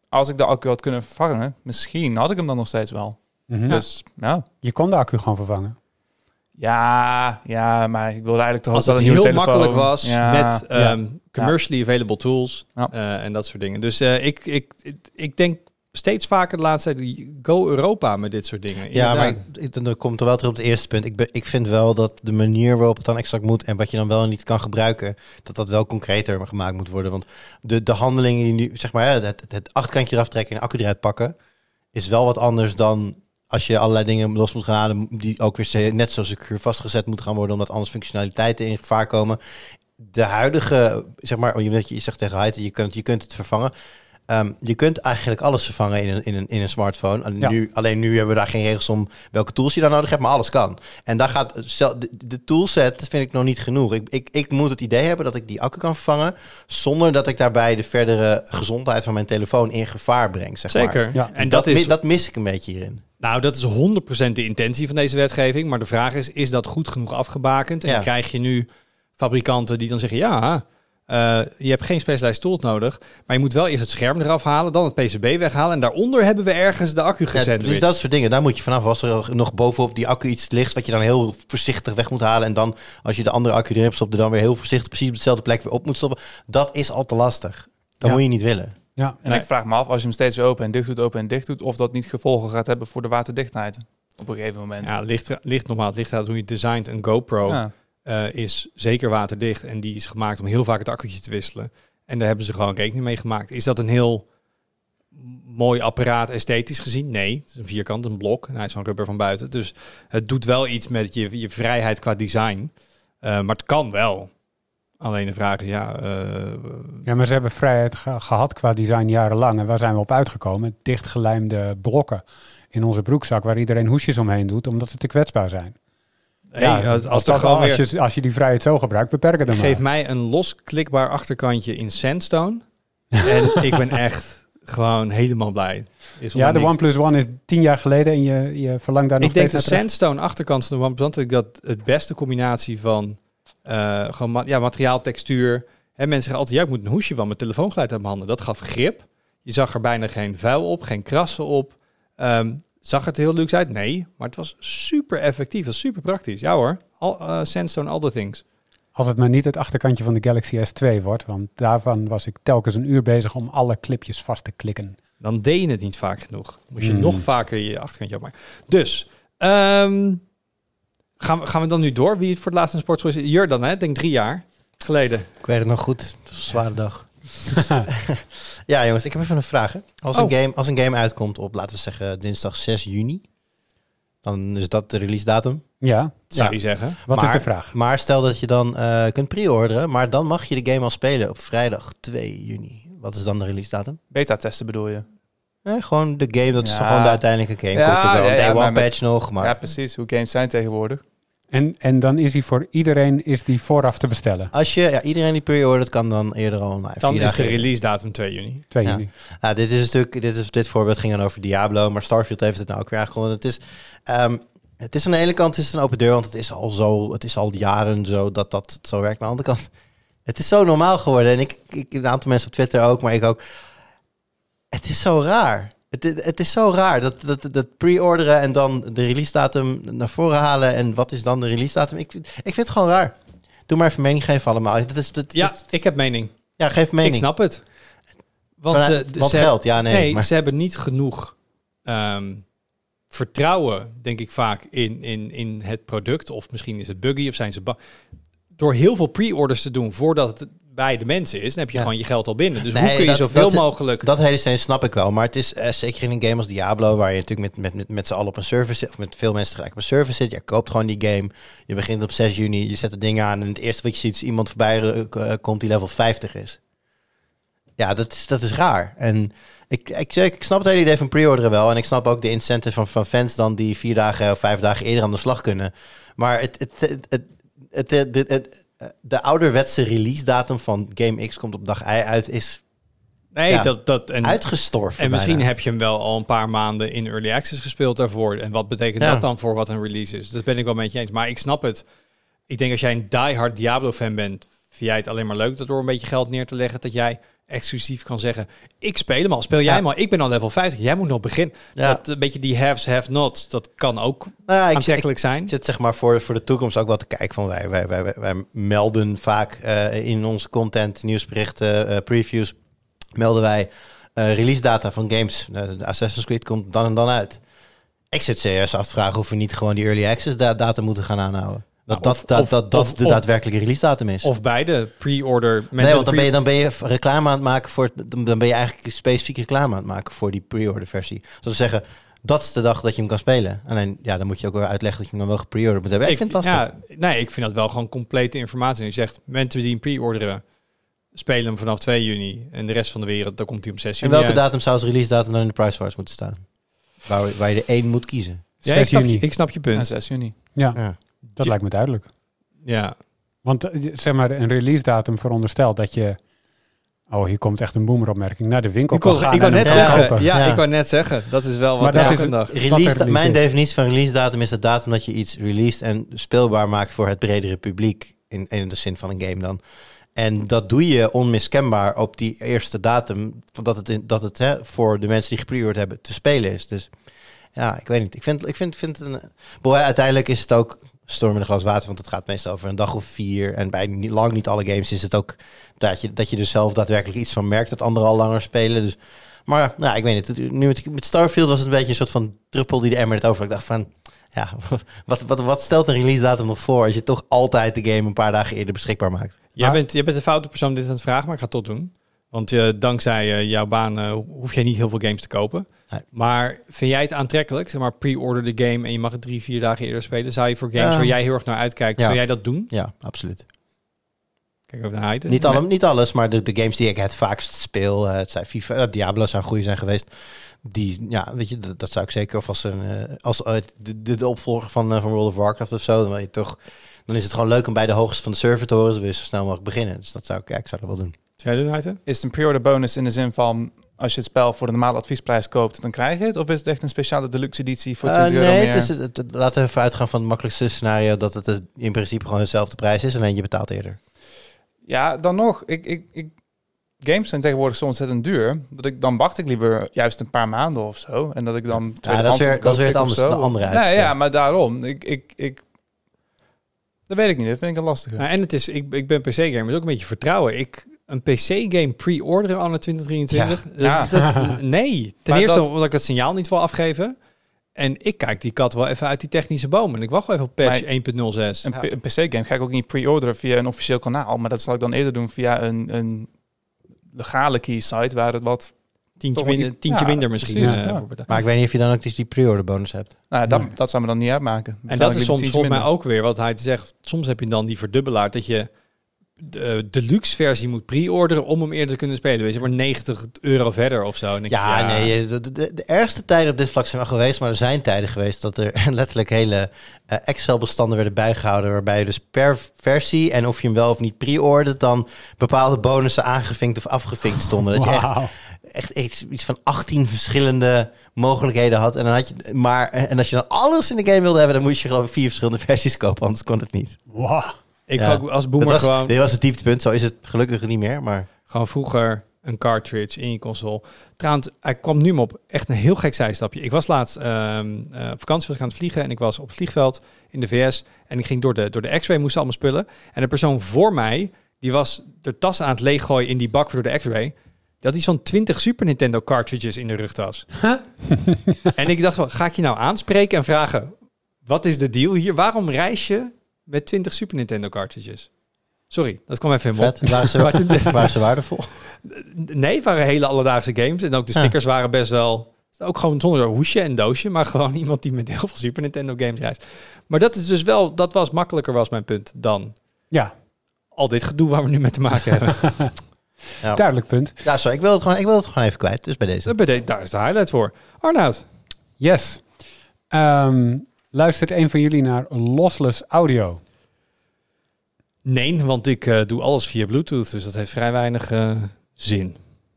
als ik de accu had kunnen vervangen, misschien had ik hem dan nog steeds wel. Mhm. Dus ja. Je kon de accu gewoon vervangen. Ja, ja, maar ik wilde eigenlijk toch als dat het een heel telefoon. makkelijk was ja, met ehm, commercially available tools eh, en dat soort dingen. Dus eh, ik, ik, ik denk steeds vaker de laatste tijd die Go Europa met dit soort dingen. Ja, maar ik, dan komt er wel terug op het eerste punt. Ik, ik vind wel dat de manier waarop het dan exact moet en wat je dan wel en niet kan gebruiken, dat dat wel concreter gemaakt moet worden. Want de, de handelingen die nu, zeg maar, het, het achtkantje eraf trekken en accu eruit pakken, is wel wat anders dan als je allerlei dingen los moet gaan halen die ook weer net zo secuur vastgezet moeten gaan worden, omdat anders functionaliteiten in gevaar komen. De huidige, zeg maar, je zegt tegen Hyde, je kunt, je kunt het vervangen Ehm, je kunt eigenlijk alles vervangen in een, in een, in een smartphone. Alleen, nu, alleen nu hebben we daar geen regels om welke tools je daar nodig hebt, maar alles kan. En daar gaat de, toolset vind ik nog niet genoeg. Ik, ik, ik moet het idee hebben dat ik die accu kan vervangen zonder dat ik daarbij de verdere gezondheid van mijn telefoon in gevaar breng. Zeg Zeker. Maar. En dat, is... dat mis ik een beetje hierin. Nou, dat is 100% de intentie van deze wetgeving. Maar de vraag is, is dat goed genoeg afgebakend? En krijg je nu fabrikanten die dan zeggen, ja, eh, je hebt geen specialized tools nodig, maar je moet wel eerst het scherm eraf halen, dan het PCB weghalen en daaronder hebben we ergens de accu gezet. dus dat soort dingen, daar moet je vanaf. Als er nog bovenop die accu iets ligt wat je dan heel voorzichtig weg moet halen en dan als je de andere accu erin hebt stopt, er dan weer heel voorzichtig precies op dezelfde plek weer op moet stoppen, dat is al te lastig. Dat moet je niet willen. Ja. En ik vraag me af, als je hem steeds open en dicht doet, open en dicht doet, of dat niet gevolgen gaat hebben voor de waterdichtheid op een gegeven moment. Ja, ligt, ligt nogmaals, ligt uit hoe je designt een GoPro. Ja. Eh, is zeker waterdicht en die is gemaakt om heel vaak het akkertje te wisselen. En daar hebben ze gewoon rekening mee gemaakt. Is dat een heel mooi apparaat esthetisch gezien? Nee, het is een vierkant, een blok en nou, hij is van rubber van buiten. Dus het doet wel iets met je, je vrijheid qua design. Eh, maar het kan wel. Alleen de vraag is, ja... Eh, ja, maar ze hebben vrijheid gehad qua design jarenlang. En waar zijn we op uitgekomen? Dichtgelijmde blokken in onze broekzak... waar iedereen hoesjes omheen doet, omdat ze te kwetsbaar zijn. Hey, ja, als, als, je, als, je, die vrijheid zo gebruikt, beperk het dan Geef mij een los klikbaar achterkantje in Sandstone. en [LAUGHS] ik ben echt gewoon helemaal blij. Is ja, de OnePlus One is tien jaar geleden en je, je verlangt daar ik nog steeds naar Ik denk de Sandstone achterkant van de OnePlus One, dat het beste combinatie van uh, gewoon ja, materiaal, textuur. mensen zeggen altijd, ja, ik moet een hoesje van mijn telefoon glijdt uit mijn handen. Dat gaf grip. Je zag er bijna geen vuil op, geen krassen op. Ehm, Zag het heel luxe uit? Nee, maar het was super effectief. was super praktisch. Ja hoor, All, uh, eh, Sandstone All The Things. Als het maar niet het achterkantje van de Galaxy S2 wordt, want daarvan was ik telkens een uur bezig om alle clipjes vast te klikken. Dan deed je het niet vaak genoeg. Moest je hmm. nog vaker je achterkantje opmaken. Dus, ehm, gaan, we, gaan we dan nu door? Wie het voor het laatste een sportschool is? Jur dan, hè? denk drie jaar geleden. Ik weet het nog goed. zware dag. [LAUGHS] Ja, jongens, ik heb even een vraag. Als, een oh. game, als een game uitkomt op, laten we zeggen, dinsdag 6 juni, dan is dat de release datum. Ja, zou je zeggen. Wat maar, is de vraag? Maar stel dat je dan eh, kunt pre-orderen, maar dan mag je de game al spelen op vrijdag 2 juni. Wat is dan de release datum? Beta testen bedoel je? Nee, eh, gewoon de game, dat ja. is gewoon de uiteindelijke game. Komt er wel een day one patch nog. Maar... Ja, precies. Hoe games zijn tegenwoordig. En, en dan is die voor iedereen is die vooraf te bestellen. Als je ja, iedereen die periode kan dan eerder al online. Dan is de release datum 2 juni. 2 juni. Ja. dit is natuurlijk, dit, is, dit voorbeeld ging dan over Diablo, maar Starfield heeft het nou ook weer aangekondigd. Het is, ehm, het is aan de ene kant is een open deur, want het is al zo, het is al jaren zo dat dat zo werkt. Maar aan de andere kant, het is zo normaal geworden. En ik, ik een aantal mensen op Twitter ook, maar ik ook. Het is zo raar. Het, het, is zo raar dat, dat, dat pre-orderen en dan de release datum naar voren halen. En wat is dan de release datum? Ik, ik vind het gewoon raar. Doe maar even mening geven allemaal. Dat is, dat, ja, ik heb mening. Ja, geef mening. Ik snap het. Want, Vanuit, geld, ja, nee. maar. ze hebben niet genoeg ehm, vertrouwen, denk ik vaak, in, in, in het product. Of misschien is het buggy of zijn ze bang. Door heel veel pre-orders te doen voordat het, bij de mensen is, dan heb je gewoon je geld al binnen. Dus hoe kun je dat, zoveel mogelijk... Dat hele steen snap ik wel. Maar het is eh, zeker in een game als Diablo, waar je natuurlijk met, met, met, met z'n allen op een service zit, of met veel mensen gelijk op een service zit. Je koopt gewoon die game. Je begint op 6 juni, je zet de dingen aan en het eerste wat je ziet is iemand voorbij eh, komt die level 50 is. Ja, dat is, dat is raar. En ik, ik, ik snap het hele idee van pre-orderen wel. En ik snap ook de incentive van, van fans dan die vier dagen of vijf dagen eerder aan de slag kunnen. Maar het, het, het, het, het eh, de ouderwetse release datum van Game X komt op dag Y uit, is Nee, dat, dat, uitgestorven. En misschien heb je hem wel al een paar maanden in early access gespeeld daarvoor. En wat betekent dat dan voor wat een release is? Dat ben ik wel met je eens. Maar ik snap het. Ik denk als jij een diehard Diablo fan bent, vind jij het alleen maar leuk dat door een beetje geld neer te leggen dat jij exclusief kan zeggen: ik speel hem al, speel jij maar. Ik ben al level 50. Jij moet nog beginnen. Dat een eh, beetje die haves, have nots, dat kan ook nou, aantrekkelijk zijn. Ik zit zeg maar voor, voor de toekomst ook wat te kijken van wij, wij, wij, wij melden vaak eh, in onze content, nieuwsberichten, eh, previews, melden wij uh, release data van games. de Assassin's Creed komt dan en dan uit. Ik zit CS af te vragen of we niet gewoon die early access data moeten gaan aanhouden. Nou, dat of, dat, dat, dat, de daadwerkelijke release datum is. Of beide, pre-order. Nee, want dan ben, je, dan ben je reclame aan het maken voor... Dan ben je eigenlijk specifiek reclame aan het maken voor die pre-order versie. Dus we zeggen, dat is de dag dat je hem kan spelen. Alleen, ja, dan moet je ook weer uitleggen dat je hem dan wel gepre-orderd moet hebben. Ik, vind het lastig. Ja, nee, ik vind dat wel gewoon complete informatie. je zegt, mensen die hem pre-orderen, spelen hem vanaf 2 juni. En de rest van de wereld, dan komt hij om 6 juni En welke datum zou als release datum dan in de price wars moeten staan? Waar, waar je er één moet kiezen. Ja, ik snap, je, ik snap je punt. 6 juni. ja. ja. Dat lijkt me duidelijk. Ja. Want eh, zeg maar, een release datum veronderstelt dat je... Oh, hier komt echt een boemeropmerking Naar de winkel ik gaan ik wou net zeggen, Ja, ik wou net zeggen. Dat is wel wat maar dat dag. Release, mijn definitie van release datum is de datum dat je iets released en speelbaar maakt voor het bredere publiek. In, in de zin van een game dan. En dat doe je onmiskenbaar op die eerste datum. Dat het, in, dat het hè, voor de mensen die gepriord hebben te spelen is. Dus ja, ik weet niet. Ik vind, ik vind, vind het een. Boy, uiteindelijk is het ook storm in een glas water, want het gaat meestal over een dag of vier. En bij niet, lang niet alle games is het ook dat je, dat je er dus zelf daadwerkelijk iets van merkt dat anderen al langer spelen. Dus, maar nou, ik weet niet. Nu met, met Starfield was het een beetje een soort van druppel die de emmer het over. Ik dacht van, ja, [LAUGHS] wat, wat, wat stelt een release datum nog voor als je toch altijd de game een paar dagen eerder beschikbaar maakt? Jij, bent, jij bent de foute persoon dit aan het vragen, maar ik ga het tot doen. Want eh, dankzij eh, jouw baan eh, hoef jij niet heel veel games te kopen. Maar vind jij het aantrekkelijk? Zeg maar pre-order de game en je mag het drie, vier dagen eerder spelen. Zou je voor games waar jij heel erg naar uitkijkt, zou jij dat doen? Ja, absoluut. Kijk ook naar Niet, alle, niet alles, maar de, games die ik het vaakst speel, het zijn FIFA, Diablo zou goede zijn geweest. Die, ja, weet je, dat, zou ik zeker. Of als, een, als de, de, de, opvolger van, van World of Warcraft of zo, dan je toch... Dan is het gewoon leuk om bij de hoogste van de server te horen, zo snel mogelijk beginnen. Dus dat zou ik, ik zou dat wel doen. Zij doen uit, Is het een pre-order bonus in de zin van als je het spel voor de normale adviesprijs koopt, dan krijg je het? Of is het echt een speciale deluxe editie voor 20 eh, nee, euro meer? Het is, het, laten we even uitgaan van het makkelijkste scenario dat het in principe gewoon dezelfde prijs is, alleen je betaalt eerder. Ja, dan nog. Ik, ik, ik, games zijn tegenwoordig soms ontzettend duur, dat ik dan wacht ik liever juist een paar maanden of zo. En dat ik dan ja, dat is weer, dat het anders, de andere uit. Ja, ja, maar daarom. Ik, ik, ik dat weet ik niet. Dat vind ik een lastige. Nou, en het is, ik, ik ben per se gamer. Het ook een beetje vertrouwen. Ik een PC-game pre-orderen aan 2023. Ja. dat, nee, ten eerste omdat ik het signaal niet wil afgeven. En ik kijk die kat wel even uit die technische boom. En ik wacht wel even op patch 1.06. Een, een PC-game ga ik ook niet pre-orderen via een officieel kanaal. Maar dat zal ik dan eerder doen via een, een legale key-site... waar het wat Tientje, minder, tientje minder misschien. Precies, eh, Maar ik weet niet of je dan ook die pre-order bonus hebt. Nou, dat, hmm. dat zou me dan niet uitmaken. en dat is soms voor mij ook weer wat hij zegt. Soms heb je dan die verdubbelaar dat je de eh, deluxe versie moet pre-orderen om hem eerder te kunnen spelen. Weet je, maar 90 euro verder of zo. ja, nee, de, de, ergste tijden op dit vlak zijn wel geweest, maar er zijn tijden geweest dat er [LAUGHS] letterlijk hele eh, Excel-bestanden werden bijgehouden, waarbij je dus per versie en of je hem wel of niet pre orderd dan bepaalde bonussen aangevinkt of afgevinkt stonden. Dat je echt, iets van 18 verschillende mogelijkheden had. En, dan had je, maar, en als je dan alles in de game wilde hebben, dan moest je geloof ik vier verschillende [LAUGHS] versies kopen, anders kon het niet. Wow. Ik ja. als boomer was, gewoon... Dit was het dieptepunt, zo is het gelukkig niet meer, maar... Gewoon vroeger een cartridge in je console. Trouwens, hij kwam nu op echt een heel gek zijstapje. Ik was laatst ehm, eh, op vakantie, was het vliegen en ik was op het vliegveld in de VS. En ik ging door de, door de X-ray, moest allemaal spullen. En de persoon voor mij, die was de tas aan het leeggooien in die bak voor de X-ray. Dat is zo'n 20 Super Nintendo cartridges in de rugtas. Huh? [LAUGHS] en ik dacht, ga ik je nou aanspreken en vragen, wat is de deal hier? Waarom reis je met 20 Super Nintendo cartridges. Sorry, dat kwam even helemaal [LAUGHS] [LAUGHS] Waren ze, waardevol? Nee, het waren hele alledaagse games. En ook de stickers waren best wel... Ook gewoon zonder hoesje en doosje, maar gewoon [LAUGHS] iemand die met heel veel Super Nintendo games reist. Maar dat is dus wel, dat was makkelijker, was mijn punt, dan ja. al dit gedoe waar we nu mee te maken hebben. Duidelijk punt. Ja, zo, ik wil, het gewoon, ik wil het gewoon even kwijt, dus bij deze. Bij daar is de highlight voor. Arnoud. Yes. Ehm, Luistert een van jullie naar lossless audio? Nee, want ik eh, doe alles via Bluetooth, dus dat heeft vrij weinig eh, zin.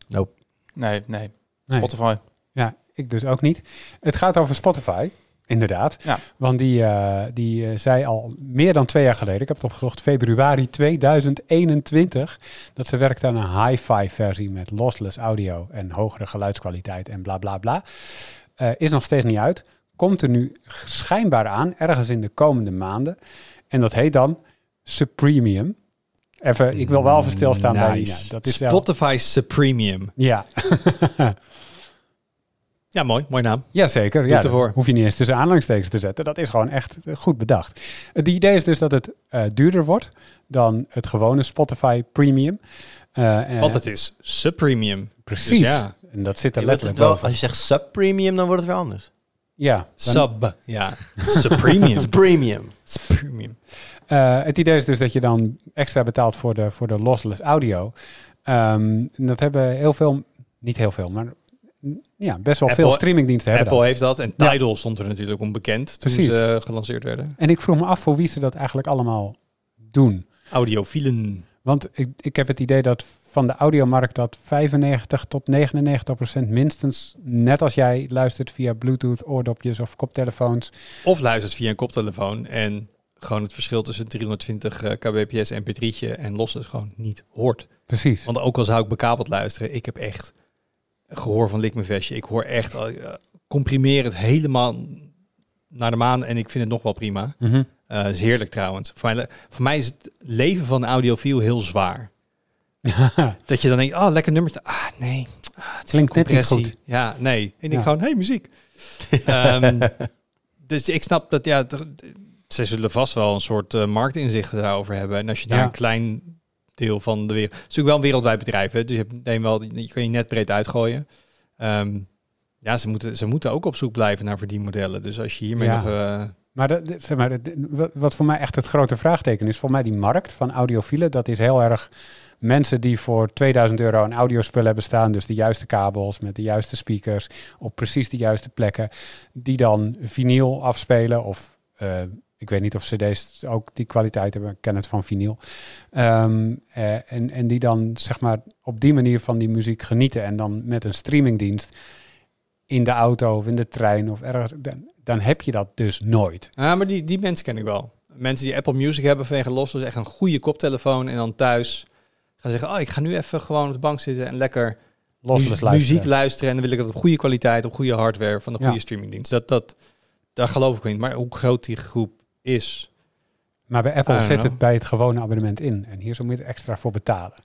Nope. Nee, nee. Spotify. Ja, ik dus ook niet. Het gaat over Spotify, inderdaad. Ja. Want die, eh, die zei al meer dan twee jaar geleden, ik heb het opgezocht, februari 2021, dat ze werkt aan een hi-fi versie met lossless audio en hogere geluidskwaliteit en bla bla bla. is nog steeds niet uit komt er nu schijnbaar aan, ergens in de komende maanden. En dat heet dan Supremium. Even, ik wil wel even stilstaan bij Dat is Spotify Supremium. Ja. [LAUGHS] ja, mooi. Mooi naam. Jazeker. zeker ja, ervoor. hoef je niet eens tussen aanhalingstekens te zetten. Dat is gewoon echt eh, goed bedacht. Het eh, idee is dus dat het eh, duurder wordt dan het gewone Spotify Premium. Uh, Want het is Supremium. Dus Precies. ja. En dat zit er letterlijk wel. Als je zegt Subpremium, dan wordt het weer anders. Ja. Sub, ja. Supremium. [LAUGHS] Premium. Premium. Uh, eh, het idee is dus dat je dan extra betaalt voor de, voor de lossless audio. Um, dat hebben heel veel, niet heel veel, maar mm, ja, best wel veel streamingdiensten hebben Apple heeft dat en Tidal stond er natuurlijk onbekend toen Precies. ze gelanceerd werden. En ik vroeg me af voor wie ze dat eigenlijk allemaal doen. Audiophielen. Want ik, ik heb het idee dat van de audiomarkt dat 95 tot 99 procent minstens, net als jij, luistert via Bluetooth, oordopjes of koptelefoons. Of luistert via een koptelefoon en gewoon het verschil tussen 320 eh, kbps en petrietje en los is gewoon niet hoort. Precies. Want ook al zou ik bekabeld luisteren, ik heb echt gehoor van lik vestje. Ik hoor echt, uh, comprimeer het helemaal naar de maan en ik vind het nog wel prima. Mm is heerlijk trouwens. Voor mij, voor mij is het leven van audiofiel heel zwaar. [LAUGHS] dat je dan denkt, oh, lekker nummertje. Ah, nee. Ah, het Klinkt net niet goed. Ja, nee. En ik gewoon, hey, muziek. [LAUGHS] Ehm, dus ik snap dat, ja, ze zullen vast wel een soort eh, marktinzicht daarover hebben. En als je daar een klein deel van de wereld... Het is natuurlijk wel een wereldwijd bedrijf, dus je, hebt, wel, je kan je net breed uitgooien. Ehm, ja, ze moeten, ze moeten ook op zoek blijven naar verdienmodellen. Dus als je hiermee ja. nog... Eh, maar, wat voor mij echt het grote vraagteken is, voor mij die markt van audiofielen, dat is heel erg mensen die voor 2000 euro een audiospul hebben staan, dus de juiste kabels met de juiste speakers op precies de juiste plekken, die dan vinyl afspelen of eh, ik weet niet of cd's ook die kwaliteit hebben, ik ken het van vinyl. Ehm, eh, en, en die dan zeg maar op die manier van die muziek genieten en dan met een streamingdienst in de auto of in de trein of ergens, dan, dan heb je dat dus nooit. Ja, maar die, die mensen ken ik wel mensen die Apple Music hebben vanwege los, dus echt een goede koptelefoon en dan thuis ga zeggen, oh, ik ga nu even gewoon op de bank zitten en lekker Los muziek, luisteren. muziek luisteren. En dan wil ik dat op goede kwaliteit, op goede hardware van de goede streamingdienst. Dat, dat, daar geloof ik niet. Maar hoe groot die groep is. Maar bij Apple zit het bij het gewone abonnement in. En hier zo moet je extra voor betalen.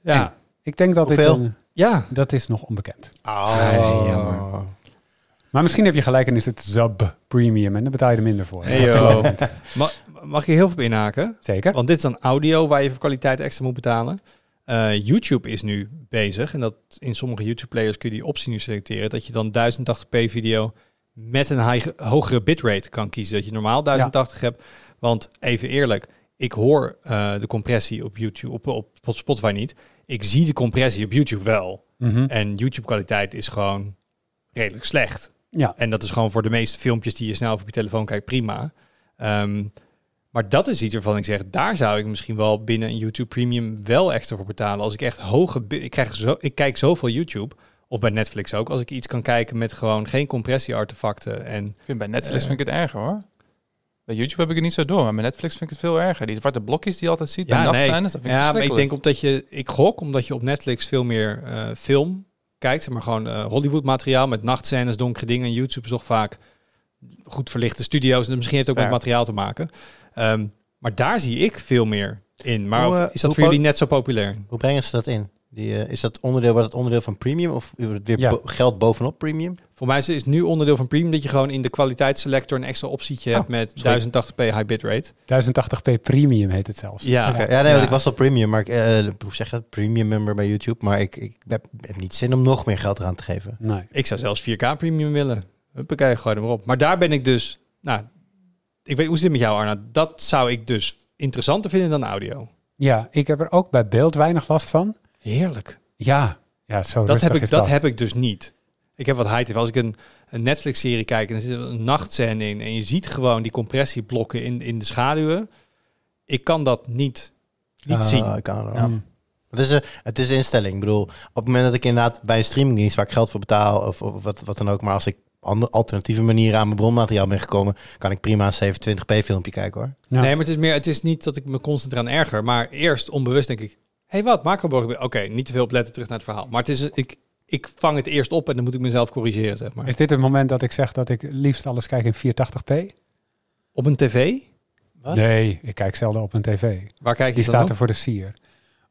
Ja. ik denk dat Hoeveel? dit... ja. Dat is nog onbekend. Oh. jammer. Maar misschien heb je gelijk en is het sub-premium en dan betaal je er minder voor. Hey, mag je heel veel inhaken. Zeker. Want dit is dan audio waar je voor kwaliteit extra moet betalen. Eh, YouTube is nu bezig, en dat in sommige YouTube-players kun je die optie nu selecteren, dat je dan 1080p video met een hogere bitrate kan kiezen. Dat je normaal 1080 hebt. Want even eerlijk, ik hoor eh, de compressie op YouTube, op, op, Spotify niet. Ik zie de compressie op YouTube wel. Mhm. En YouTube-kwaliteit is gewoon redelijk slecht. Ja. En dat is gewoon voor de meeste filmpjes die je snel op je telefoon kijkt prima. Um, maar dat is iets waarvan ik zeg, daar zou ik misschien wel binnen een YouTube Premium wel extra voor betalen. Als ik echt hoge, ik, krijg zo, ik kijk zoveel YouTube, of bij Netflix ook, als ik iets kan kijken met gewoon geen compressie-artefacten. En, ik vind bij Netflix eh, vind ik het erger hoor. Bij YouTube heb ik het niet zo door, maar bij Netflix vind ik het veel erger. Die zwarte blokjes die je altijd ziet ja, nee. dat vind ik Ja, maar ik denk omdat je, ik gok omdat je op Netflix veel meer eh, film kijkt, maar gewoon uh, eh, Hollywood materiaal met nachtscènes, donkere dingen. En YouTube is toch vaak goed verlichte studio's. En misschien heeft het ook met materiaal te maken. Ehm, maar daar zie ik veel meer in. Maar eh, is dat voor jullie net zo populair? Hoe brengen ze dat in? Die, eh, is dat onderdeel, wordt het onderdeel van premium of wordt het weer geld bovenop premium? Voor mij is het nu onderdeel van premium dat je gewoon in de kwaliteitsselector een extra optietje hebt oh, met 1080p high bitrate. 1080p premium heet het zelfs. Ja, ja nee, ik was al premium, maar ik, uh, zeg Premium member bij YouTube, maar ik, ik heb, niet zin om nog meer geld eraan te geven. Nee. Ik zou zelfs 4K premium willen. Huppakee, gooi hem erop. Maar daar ben ik dus, nou, ik weet hoe zit het met jou, Arna. Dat zou ik dus interessanter vinden dan audio. Ja, ik heb er ook bij beeld weinig last van. Heerlijk. Ja, ja zo dat heb ik, dat. heb ik dus niet. Ik heb wat high Als ik een, een Netflix-serie kijk en er zit een nachtscène in... en je ziet gewoon die compressieblokken in, in de schaduwen... ik kan dat niet, niet ah, zien. Ik kan het, is een, het is een instelling. Ik bedoel, op het moment dat ik inderdaad bij een streamingdienst... waar ik geld voor betaal of, of wat, wat dan ook... maar als ik andere alternatieve manieren aan mijn bronmateriaal ben gekomen, kan ik prima een 27p filmpje kijken hoor. Nee, maar het is meer, het is niet dat ik me constant aan erger, maar eerst onbewust denk ik, hey, wat, weer. oké, niet te veel opletten terug naar het verhaal. Maar het is, ik, ik vang het eerst op en dan moet ik mezelf corrigeren, zeg maar. Is dit het moment dat ik zeg dat ik liefst alles kijk in 480p? Op een tv? Wat? Nee, ik kijk zelden op een tv. Waar kijk je Die staat er voor de sier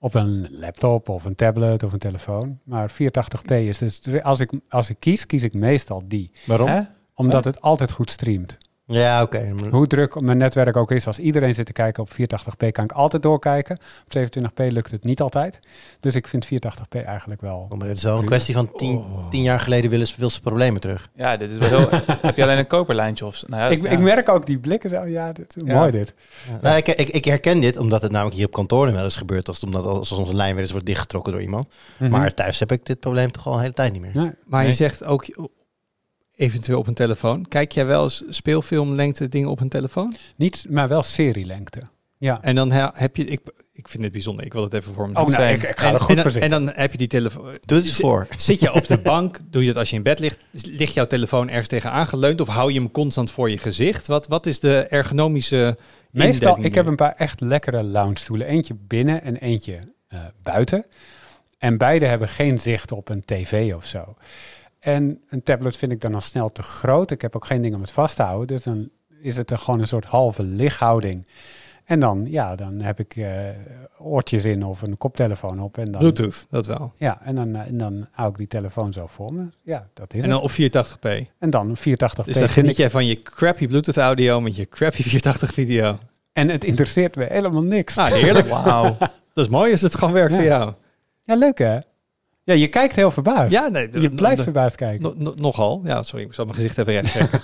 op een laptop of een tablet of een telefoon. Maar 480p is dus. Als ik, als ik kies, kies ik meestal die. Waarom? Hè? Omdat het altijd goed streamt. Ja, oké. Hoe druk mijn netwerk ook is, als iedereen zit te kijken op 480p, kan ik altijd doorkijken. Op 27p lukt het niet altijd. Dus ik vind 480p eigenlijk wel. Oh, maar dit is wel een kwestie van oh. tien, jaar geleden willen ze, wil ze problemen terug. Ja, dit is wel heel. [LAUGHS] heb je alleen een koperlijntje of. Nou ja, ik, ik, merk ook die blikken zo. Ja, dit, mooi dit. Nou, ik, ik, herken dit omdat het namelijk hier op kantoor wel eens gebeurt. Als, omdat, als onze lijn weer eens wordt dichtgetrokken door iemand. Mhm. Maar thuis heb ik dit probleem toch al een hele tijd niet meer. Maar je zegt ook eventueel op een telefoon. Kijk jij wel eens speelfilmlengte dingen op een telefoon? Niet, maar wel serielengte. Ja. En dan heb je, ik, ik vind het bijzonder, ik wil het even voor me oh, nou, ik, ga er goed en voor En dan heb je die telefoon. Doe het voor. Zit je op de [LAUGHS] bank, doe je dat als je in bed ligt, ligt jouw telefoon ergens tegenaan geleund of hou je hem constant voor je gezicht? Wat, wat is de ergonomische Meestal, ik heb een paar echt lekkere lounge stoelen. Eentje binnen en eentje eh, buiten. En beide hebben geen zicht op een tv of zo. En een tablet vind ik dan al snel te groot. Ik heb ook geen ding om het vast te houden. Dus dan is het er gewoon een soort halve lichthouding. En dan, ja, dan heb ik eh, oortjes in of een koptelefoon op. En dan, Bluetooth, dat wel. Ja, en dan, eh, en dan hou ik die telefoon zo voor me. Ja, dat is en dan op 480p. En dan 480p. Dus dan geniet jij van je crappy Bluetooth audio met je crappy 480 video. En het interesseert me helemaal niks. Nou, heerlijk. [LAUGHS] Wauw. dat is mooi als het gewoon werkt voor jou. Ja, leuk hè? Ja, je kijkt heel verbaasd. Ja, nee, je blijft verbaasd kijken. No, nogal. Ja, sorry, ik zal mijn gezicht even [LAUGHS]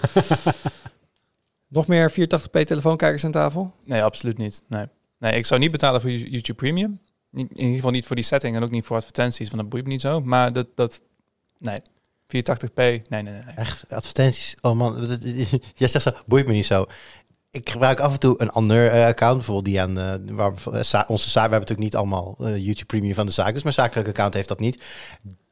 Nog meer 84 p telefoonkijkers aan tafel? Nee, absoluut niet. Nee. nee, ik zou niet betalen voor YouTube Premium. In ieder geval niet voor die setting en ook niet voor advertenties, want dat boeit me niet zo. Maar dat, dat nee. 480p, nee, nee, nee. Echt, advertenties, oh man, [LAUGHS] jij zegt zo, boeit me niet zo ik gebruik af en toe een ander eh, account, bijvoorbeeld die aan uh, waar, eh, onze zaak. We hebben natuurlijk niet allemaal YouTube Premium van de zaak, dus mijn zakelijke account heeft dat niet.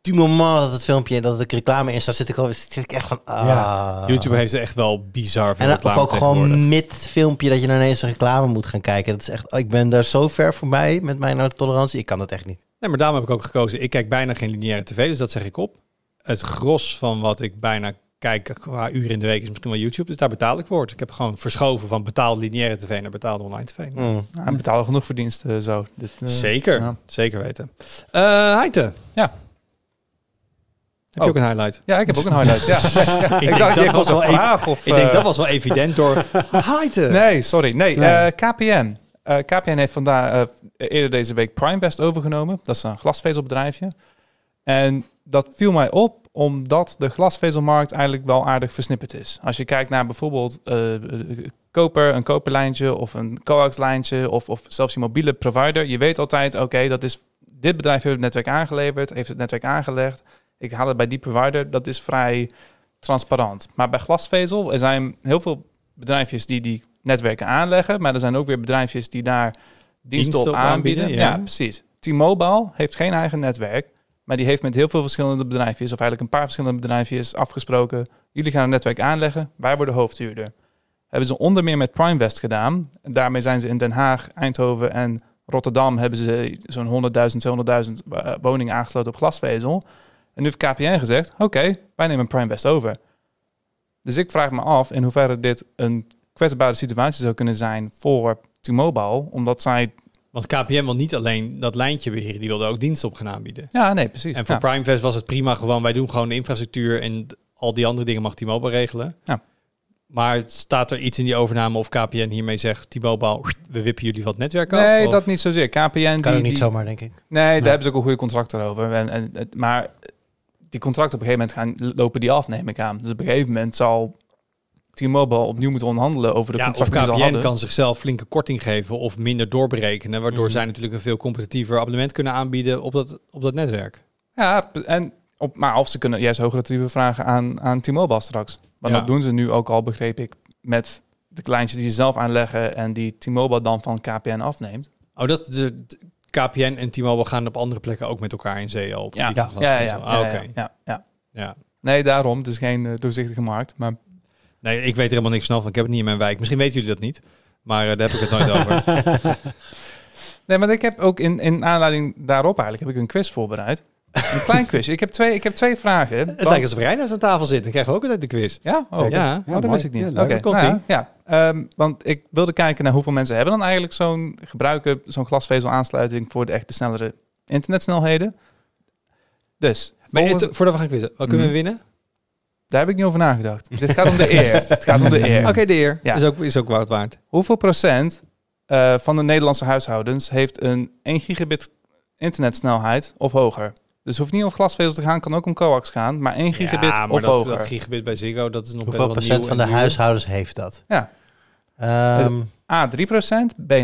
Du moment dat het filmpje dat ik reclame is, daar zit ik, al, zit ik echt van. Ah. YouTube heeft echt wel bizar veel en, reclame. Of ook gewoon met filmpje dat je ineens een reclame moet gaan kijken. Dat is echt. Ik ben daar zo ver voorbij met mijn tolerantie. Ik kan dat echt niet. Nee, maar daarom heb ik ook gekozen. Ik kijk bijna geen lineaire tv, dus dat zeg ik op. Het gros van wat ik bijna kijk qua uur in de week is misschien wel YouTube. Dus daar betaal ik voor. Dus ik heb gewoon verschoven van betaalde lineaire tv naar betaalde online tv. Mm. Ja, nou, en mm. betalen genoeg verdiensten eh, zo. Eh, zeker, zeker weten. Uh, Heite. Ja. Heb je ook oh. een highlight? Ja, ik heb ook een highlight. [LAUGHS] ja. ik, dacht, dat was wel vraag, of, ik denk dat was wel evident door [LAUGHS] Heite. Nee, sorry. Nee, nee. KPN. KPN heeft vandaag eerder deze week Primevest overgenomen. Dat is een glasvezelbedrijfje. En dat viel mij op omdat de glasvezelmarkt eigenlijk wel aardig versnipperd is. Als je kijkt naar bijvoorbeeld eh, koper, een koperlijntje of een coaxlijntje of, of zelfs je mobiele provider. Je weet altijd, oké, dat is dit bedrijf heeft het netwerk aangeleverd, heeft het netwerk aangelegd. Ik haal het bij die provider. Dat is vrij transparant. Maar bij glasvezel, er zijn heel veel bedrijfjes die die netwerken aanleggen, maar er zijn ook weer bedrijfjes die daar diensten, op aanbieden. ja. precies. T-Mobile heeft geen eigen netwerk. Maar die heeft met heel veel verschillende bedrijfjes, of eigenlijk een paar verschillende bedrijfjes, afgesproken. Jullie gaan een netwerk aanleggen, wij worden hoofdhuurder. Hebben ze onder meer met Primevest gedaan. En daarmee zijn ze in Den Haag, Eindhoven en Rotterdam hebben ze zo'n 100.000, 200.000 eh, woningen aangesloten op glasvezel. En nu heeft KPN gezegd, oké, wij nemen Primevest over. Dus ik vraag me af in hoeverre dit een kwetsbare situatie zou kunnen zijn voor T-Mobile, omdat zij want KPN wil niet alleen dat lijntje beheren, die wilde ook diensten op gaan aanbieden. Ja, nee, precies. En voor Primevest was het prima gewoon, wij doen gewoon de infrastructuur en al die andere dingen mag T-Mobile regelen. Ja. Maar staat er iets in die overname of KPN hiermee zegt, T-Mobile, we wippen jullie wat netwerk af? Nee, dat niet zozeer. KPN... Kan ook niet zomaar, denk ik. Nee, daar hebben ze ook een goede contract over. En, en, maar die contracten op een gegeven moment gaan, lopen die af, neem ik aan. Dus op een gegeven moment zal T-Mobile opnieuw moet onderhandelen over de ja, contracten die kan zichzelf flinke korting geven of minder doorberekenen, waardoor mhm. zij natuurlijk een veel competitiever abonnement kunnen aanbieden op dat, op dat netwerk. Ja, en op, maar of ze kunnen juist hogere tarieven vragen aan, aan T-Mobile straks. Want dat doen ze nu ook al, begreep ik, met de kleintjes die ze zelf aanleggen en die T-Mobile dan van KPN afneemt. Oh, dat de, KPN en T-Mobile gaan op andere plekken ook met elkaar in zee al. ja, ja, ja, ja, ja, oh, ja, ja, Nee, daarom. Het is geen uh, doorzichtige markt, maar Nee, ik weet er helemaal niks van ik heb het niet in mijn wijk. Misschien weten jullie dat niet, maar eh, daar heb ik het nooit over. [LAUGHS] Nee, maar ik heb ook in, in aanleiding daarop eigenlijk heb ik een quiz voorbereid. Een klein quiz. Ik heb twee, ik heb twee vragen. Het want... lijkt alsof Rijn aan tafel zitten. Dan krijgen we ook altijd de quiz. Ja? Oh, ja. Oh, dat wist ik niet. Ja, Oké, okay. Nou ja. Ehm, want ik wilde kijken naar hoeveel mensen hebben dan eigenlijk zo'n gebruiken, zo'n glasvezel aansluiting voor de echte snellere internetsnelheden. Dus. Maar het, voordat we gaan quizzen, wat kunnen we mhm. winnen? Daar heb ik niet over nagedacht. Dus dit gaat om de eer. [LAUGHS] Het gaat om de eer. Oké, de eer. Ja. Is, ook, is ook wat waard. Hoeveel procent eh, van de Nederlandse huishoudens heeft een 1 gigabit internetsnelheid of hoger? Dus hoeft niet om glasvezel te gaan, kan ook om coax gaan, maar 1 gigabit ja, maar of dat, gigabit bij Ziggo, dat is nog Hoeveel procent van de huishoudens heeft dat? Ja. Ehm, eh, A 3%, B 9%,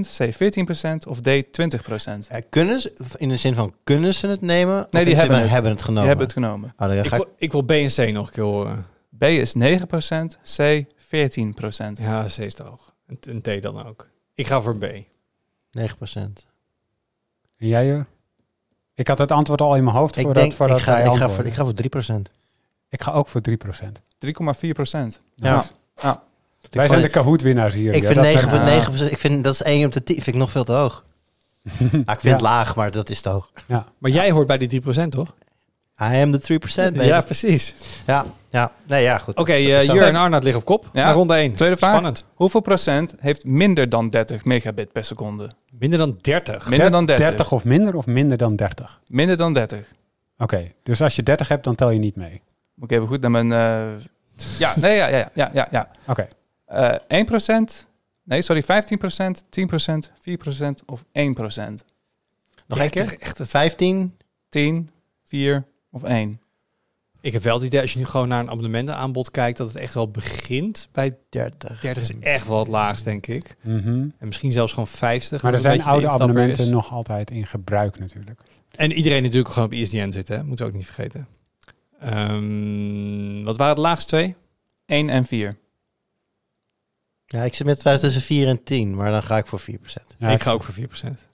C 14% of D 20%. Ja, eh, kunnen ze, in de zin van kunnen ze het nemen? Nee, die hebben het. hebben het genomen. Die hebben het genomen. Oh, ik, wil, B en C nog een keer horen. B is 9%, C 14%. Ja, C is te hoog. En D dan ook. Ik ga voor B. 9%. En jij hoor? Ik had het antwoord al in mijn hoofd ik ik ga, voor, ik ga voor 3%. Ik ga ook voor 3%. 3,4%. Ja. ja. Wij zijn de Kahoot-winnaars hier. Ik vind 9,9 Ik vind dat is 1 op de 10. Vind ik nog veel te hoog. ah, [LAUGHS] ik vind het laag, maar dat is te hoog. Ja. Maar jij hoort bij die 3%, toch? I am the 3%. Ja, precies. Ja, ja. Nee, ja, goed. Oké, okay, uh, eh, Jur en Arnoud liggen op kop. Ja. ronde 1. Tweede vraag. Spannend. Hoeveel procent heeft minder dan 30 megabit per seconde? Minder dan 30? Minder dan 30. of minder of minder dan 30? Minder dan 30. Oké, dus als je 30 hebt, dan tel je niet mee. Oké, okay, even goed naar mijn... Uh... ja, nee, ja, ja, ja, ja. ja. Oké. 1%, eh, nee, sorry, 15%, 10%, 4% of 1%. Nog één keer? Echt 15? 10, 4 of 1. Ik heb wel het idee, als je nu gewoon naar een abonnementenaanbod kijkt, dat het echt wel begint bij 30. 30 is echt wel het laagst, denk ik. Mm En misschien zelfs gewoon 50. Maar er zijn oude abonnementen nog altijd in gebruik natuurlijk. En iedereen natuurlijk gewoon op ISDN e zit, hè? moeten we ook niet vergeten. Um, wat waren de laagste twee? 1 en 4. Ja, ik zit met tussen 4 en 10, maar dan ga ik voor 4%. Ja, ik ga ook voor 4%.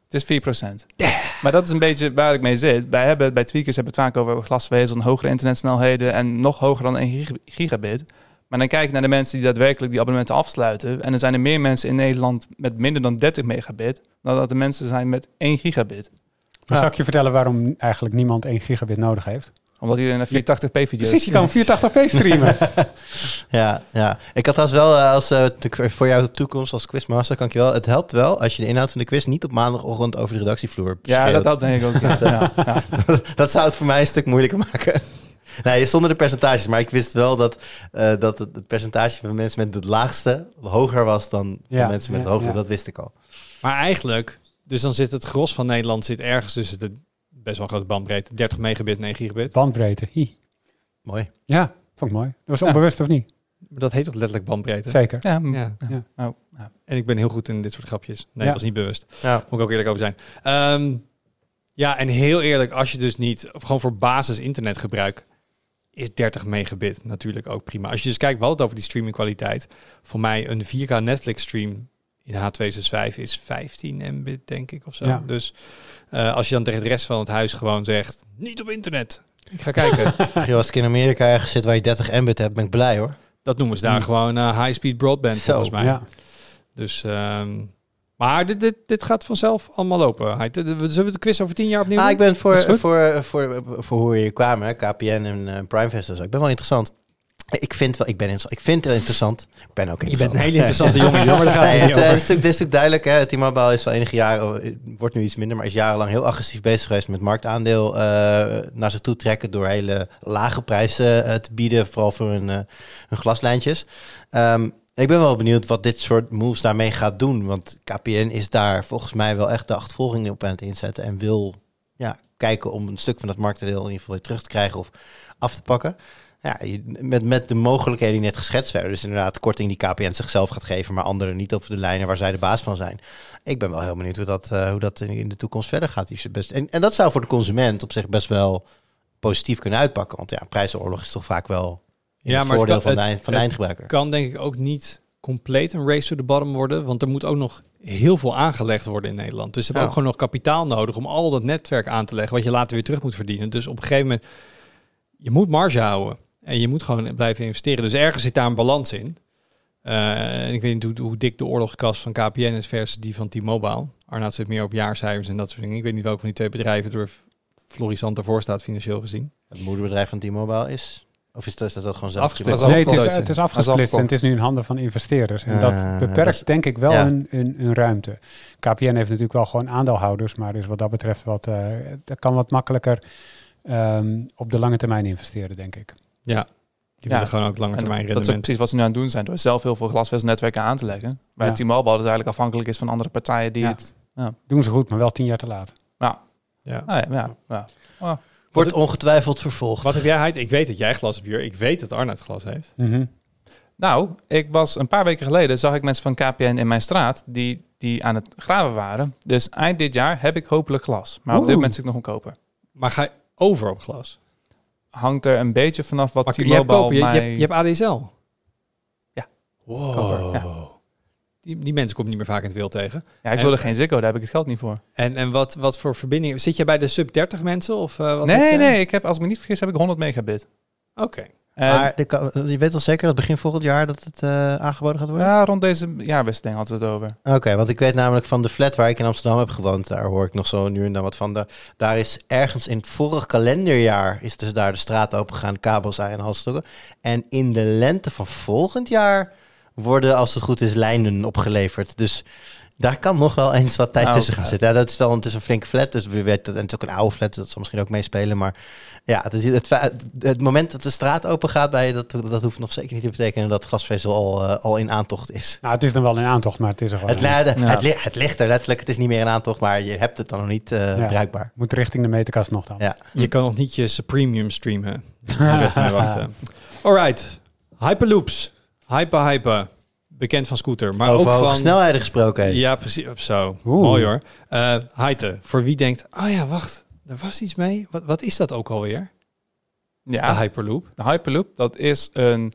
Het is 4%. Yeah. Maar dat is een beetje waar ik mee zit. Wij hebben, bij tweakers hebben we het vaak over glasvezel en hogere internetsnelheden en nog hoger dan 1 gigabit. Maar dan kijk ik naar de mensen die daadwerkelijk die abonnementen afsluiten. En er zijn er meer mensen in Nederland met minder dan 30 megabit dan dat er mensen zijn met 1 gigabit. Maar zou ik je vertellen waarom eigenlijk niemand 1 gigabit nodig heeft? Omdat hij een 480p video Precies, je kan 480p streamen. [LAUGHS] ja, ja, ik had eh, als wel eh, als voor voor de toekomst als quizmaster kan ik je wel. Het helpt wel als je de inhoud van de quiz niet op maandagochtend over de redactievloer. Ja, dat helpt denk ik ook. dat, ja. [LAUGHS] [LAUGHS] dat zou het voor mij een stuk moeilijker maken. Nee, je zonder de percentages. Maar ik wist wel dat, eh, dat het, percentage van mensen met het laagste hoger was dan van mensen met het hoogste. Dat wist ik al. Maar eigenlijk, dus dan zit het gros van Nederland zit ergens tussen de best wel een grote bandbreedte. 30 megabit, 9 gigabit. Bandbreedte, hi. Mooi. Ja, vond ik mooi. Dat was onbewust of niet? Dat heet toch letterlijk bandbreedte? Zeker. Ja, ja. Nou, ja. En ik ben heel goed in dit soort grapjes. Nee, dat was niet bewust. Ja. Moet ik ook eerlijk over zijn. Ehm, ja, en heel eerlijk, als je dus niet, of gewoon voor basis internetgebruik, is 30 megabit natuurlijk ook prima. Als je dus kijkt, we hadden het over die streamingkwaliteit. Voor mij een 4K Netflix stream in H265 is 15 mbit, denk ik, of zo. Dus eh, als je dan tegen de rest van het huis gewoon zegt, niet op internet. Ik ga kijken. [LAUGHS] als ik in Amerika ergens zit waar je 30 mbit hebt, ben ik blij hoor. Dat noemen ze daar hmm. gewoon eh, high-speed broadband, volgens mij. Dus... Ehm, maar dit, dit, gaat vanzelf allemaal lopen. Zullen we de quiz over tien jaar opnieuw Maar ah, Ik ben voor, voor, voor, voor, hoe je kwam, KPN en uh, eh, Prime Investors. Ik ben wel interessant. Ik vind, wel, ik, ben ik vind het interessant. Ik ben ook interessant. Je bent een hele interessante jongen. jongen eh, het, is natuurlijk, duidelijk. Hè. Timo is al enige jaren, oh, wordt nu iets minder, maar is jarenlang heel agressief bezig geweest met marktaandeel uh, naar zich toe trekken door hele lage prijzen eh, te bieden, vooral voor hun, glaslijntjes. Ehm, ik ben wel benieuwd wat dit soort moves daarmee gaat doen, want KPN is daar volgens mij wel echt de achtvolging op aan het inzetten en wil ja, kijken om een stuk van dat marktaandeel in ieder geval weer terug te krijgen of af te pakken ja, met, met de mogelijkheden die net geschetst werden. Dus inderdaad, korting die KPN zichzelf gaat geven, maar anderen niet op de lijnen waar zij de baas van zijn. Ik ben wel heel benieuwd hoe dat, eh, hoe dat in de toekomst verder gaat. Best, en, en dat zou voor de consument op zich best wel positief kunnen uitpakken. Want ja, prijzenoorlog is toch vaak wel in ja, maar voordeel van, de, het, van eindgebruiker. kan denk ik ook niet compleet een race to the bottom worden. Want er moet ook nog heel veel aangelegd worden in Nederland. Dus ze hebben ook gewoon nog kapitaal nodig om al dat netwerk aan te leggen. Wat je later weer terug moet verdienen. Dus op een gegeven moment, je moet marge houden. En je moet gewoon blijven investeren. Dus ergens zit daar een balans in. Uh, ik weet niet hoe, dik de oorlogskast van KPN is versus die van T-Mobile. Arnaud zit meer op jaarcijfers en dat soort dingen. Ik weet niet welke van die twee bedrijven er florissant ervoor staat financieel gezien. Het moederbedrijf van T-Mobile is... Of is dat, dat gewoon zelf? Nee, het is, het is afgesplitst en het is nu in handen van investeerders. En dat eh, beperkt dus- denk ik wel een, ruimte. KPN heeft natuurlijk wel gewoon aandeelhouders, maar is wat dat betreft wat, eh, dat kan wat makkelijker ehm, op de lange termijn investeren, denk ik. Ja, die willen ja, gewoon ook lange termijn Dat is precies wat ze nu aan het doen zijn. Door zelf heel veel glasvezelnetwerken aan te leggen. Waar ja. T-Mobile dus eigenlijk afhankelijk is van andere partijen die het... Ja. Doen ze goed, maar wel tien jaar te laat. Nou, ja. Ah, ja, ja, oh. Wordt ongetwijfeld vervolgd. Wat heb jij, Ik weet dat jij glas hebt, Ik weet dat Arnoud glas heeft. Mhm. Nou, ik was een paar weken geleden zag ik mensen van KPN in mijn straat die, die aan het graven waren. Dus eind dit jaar heb ik hopelijk glas. Maar op dit moment zit ik nog een koper. Maar ga je over op glas? hangt er een beetje vanaf wat die mobile je, mij... je, hebt, je ADSL? Ja. Wow. Die, die mensen kom niet meer vaak in het wild tegen. Ja, ik wilde en, geen Ziggo, daar heb ik het geld niet voor. En, en wat, wat voor verbinding? Zit je bij de sub 30 mensen? Of, eh, wat nee, nee, ik heb, als ik me niet vergis, heb ik 100 megabit. Oké maar je weet wel zeker dat begin volgend jaar dat het eh, aangeboden gaat worden? Ja, rond deze jaarwisseling hadden het over. Oké, want ik weet namelijk van de flat waar ik in Amsterdam heb gewoond, daar hoor ik nog zo nu en dan wat van. De, daar is ergens in het vorig kalenderjaar is dus daar de straat open gegaan, kabels en halsstokken. En in de lente van volgend jaar worden, als het goed is, lijnen opgeleverd. Dus daar kan nog wel eens wat tijd nou, tussen gaan eh, zitten. Ja, dat is wel, het is een flinke flat, dus weten dat en het ook een oude flat, dus dat zal misschien ook meespelen. Maar ja, het, het, moment dat de straat open gaat bij je, dat, dat hoeft nog zeker niet te betekenen dat glasvezel al, eh, al in aantocht is. Nou, het is dan wel in aantocht, maar het is er gewoon. Het, het, ligt er letterlijk, het is niet meer in aantocht, maar je hebt het dan nog niet eh, bruikbaar. Moet richting de meterkast nog dan. Ja. Je kan nog niet je premium streamen. [LAUGHS] [LAUGHS] Alright, Hyperloops. Hyper, hyper bekend van scooter, maar Over ook van snelheden gesproken. Ja, precies. Zo mooi hoor. Uh, voor wie denkt, oh ja, wacht, er was iets mee. Wat, wat is dat ook alweer? Ja, de Hyperloop. De Hyperloop, dat is een